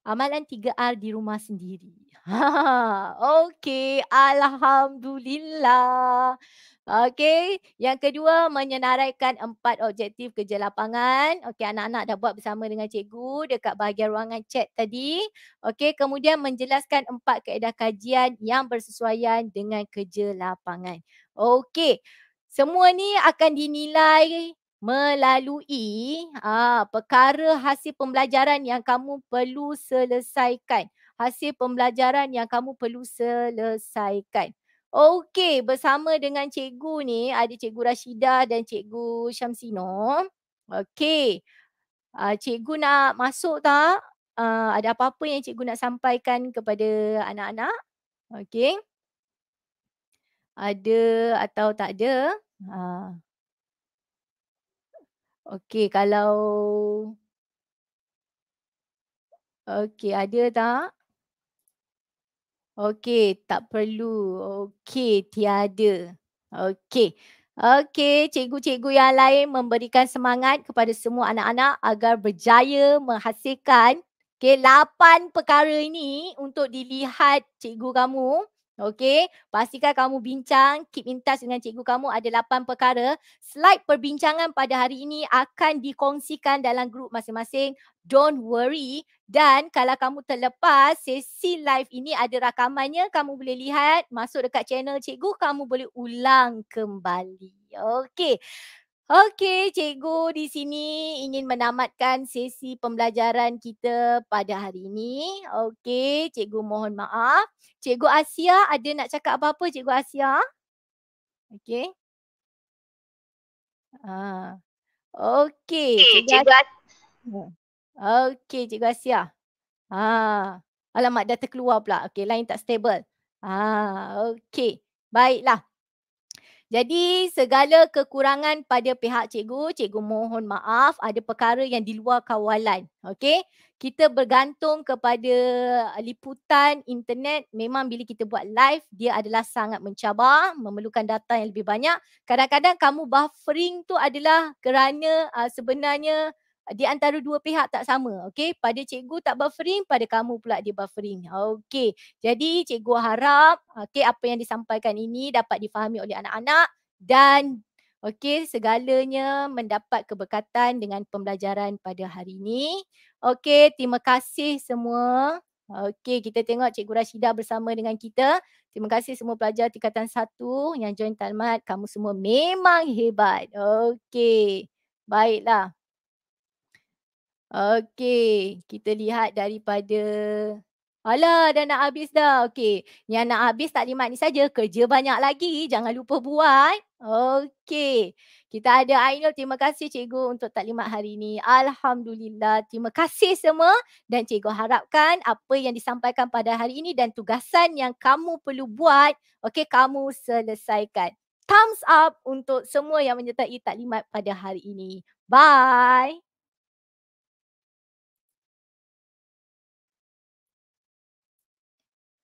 Amalan 3R di rumah sendiri. [LAUGHS] okay, alhamdulillah. Okay, yang kedua menyenaraikan empat objektif kerja lapangan. Okay, anak-anak dah buat bersama dengan cikgu dekat bahagian ruangan chat tadi. Okay, kemudian menjelaskan empat kaedah kajian yang bersesuaian dengan kerja lapangan. Okay, semua ni akan dinilai melalui aa, ah, perkara hasil pembelajaran yang kamu perlu selesaikan hasil pembelajaran yang kamu perlu selesaikan. Okey, bersama dengan cikgu ni ada cikgu Rashida dan cikgu Syamsino. Okey. Uh, cikgu nak masuk tak? Uh, ada apa-apa yang cikgu nak sampaikan kepada anak-anak? Okey. Ada atau tak ada? Ha. Okey, kalau Okey, ada tak? Okey, tak perlu. Okey, tiada. Okey. Okey, cikgu-cikgu yang lain memberikan semangat kepada semua anak-anak agar berjaya menghasilkan okay, lapan perkara ini untuk dilihat cikgu kamu. Okey, pastikan kamu bincang, keep in touch dengan cikgu kamu ada lapan perkara. Slide perbincangan pada hari ini akan dikongsikan dalam grup masing-masing. Don't worry dan kalau kamu terlepas sesi live ini ada rakamannya, kamu boleh lihat masuk dekat channel cikgu, kamu boleh ulang kembali. Okey. Okey, cikgu di sini ingin menamatkan sesi pembelajaran kita pada hari ini. Okey, cikgu mohon maaf. Cikgu Asia ada nak cakap apa-apa cikgu Asia? Okey. Ah. Okey, cikgu Okey, cikgu Asia. Ah. Alamat dah terkeluar pula. Okey, line tak stable. Ah, okey. Baiklah. Jadi segala kekurangan pada pihak cikgu, cikgu mohon maaf ada perkara yang di luar kawalan. Okay, Kita bergantung kepada liputan internet. Memang bila kita buat live, dia adalah sangat mencabar, memerlukan data yang lebih banyak. Kadang-kadang kamu buffering tu adalah kerana uh, sebenarnya di antara dua pihak tak sama. Okay. Pada cikgu tak buffering, pada kamu pula dia buffering. Okay. Jadi cikgu harap okay, apa yang disampaikan ini dapat difahami oleh anak-anak dan okay, segalanya mendapat keberkatan dengan pembelajaran pada hari ini. Okay. Terima kasih semua. Okay. Kita tengok cikgu Rashida bersama dengan kita. Terima kasih semua pelajar tingkatan satu yang join talmat. Kamu semua memang hebat. Okay. Baiklah. Okey, kita lihat daripada Alah dah nak habis dah. Okey, yang nak habis lima ni saja. Kerja banyak lagi. Jangan lupa buat. Okey. Kita ada Ainul. Terima kasih cikgu untuk taklimat hari ini. Alhamdulillah. Terima kasih semua. Dan cikgu harapkan apa yang disampaikan pada hari ini dan tugasan yang kamu perlu buat. Okey, kamu selesaikan. Thumbs up untuk semua yang menyertai taklimat pada hari ini. Bye.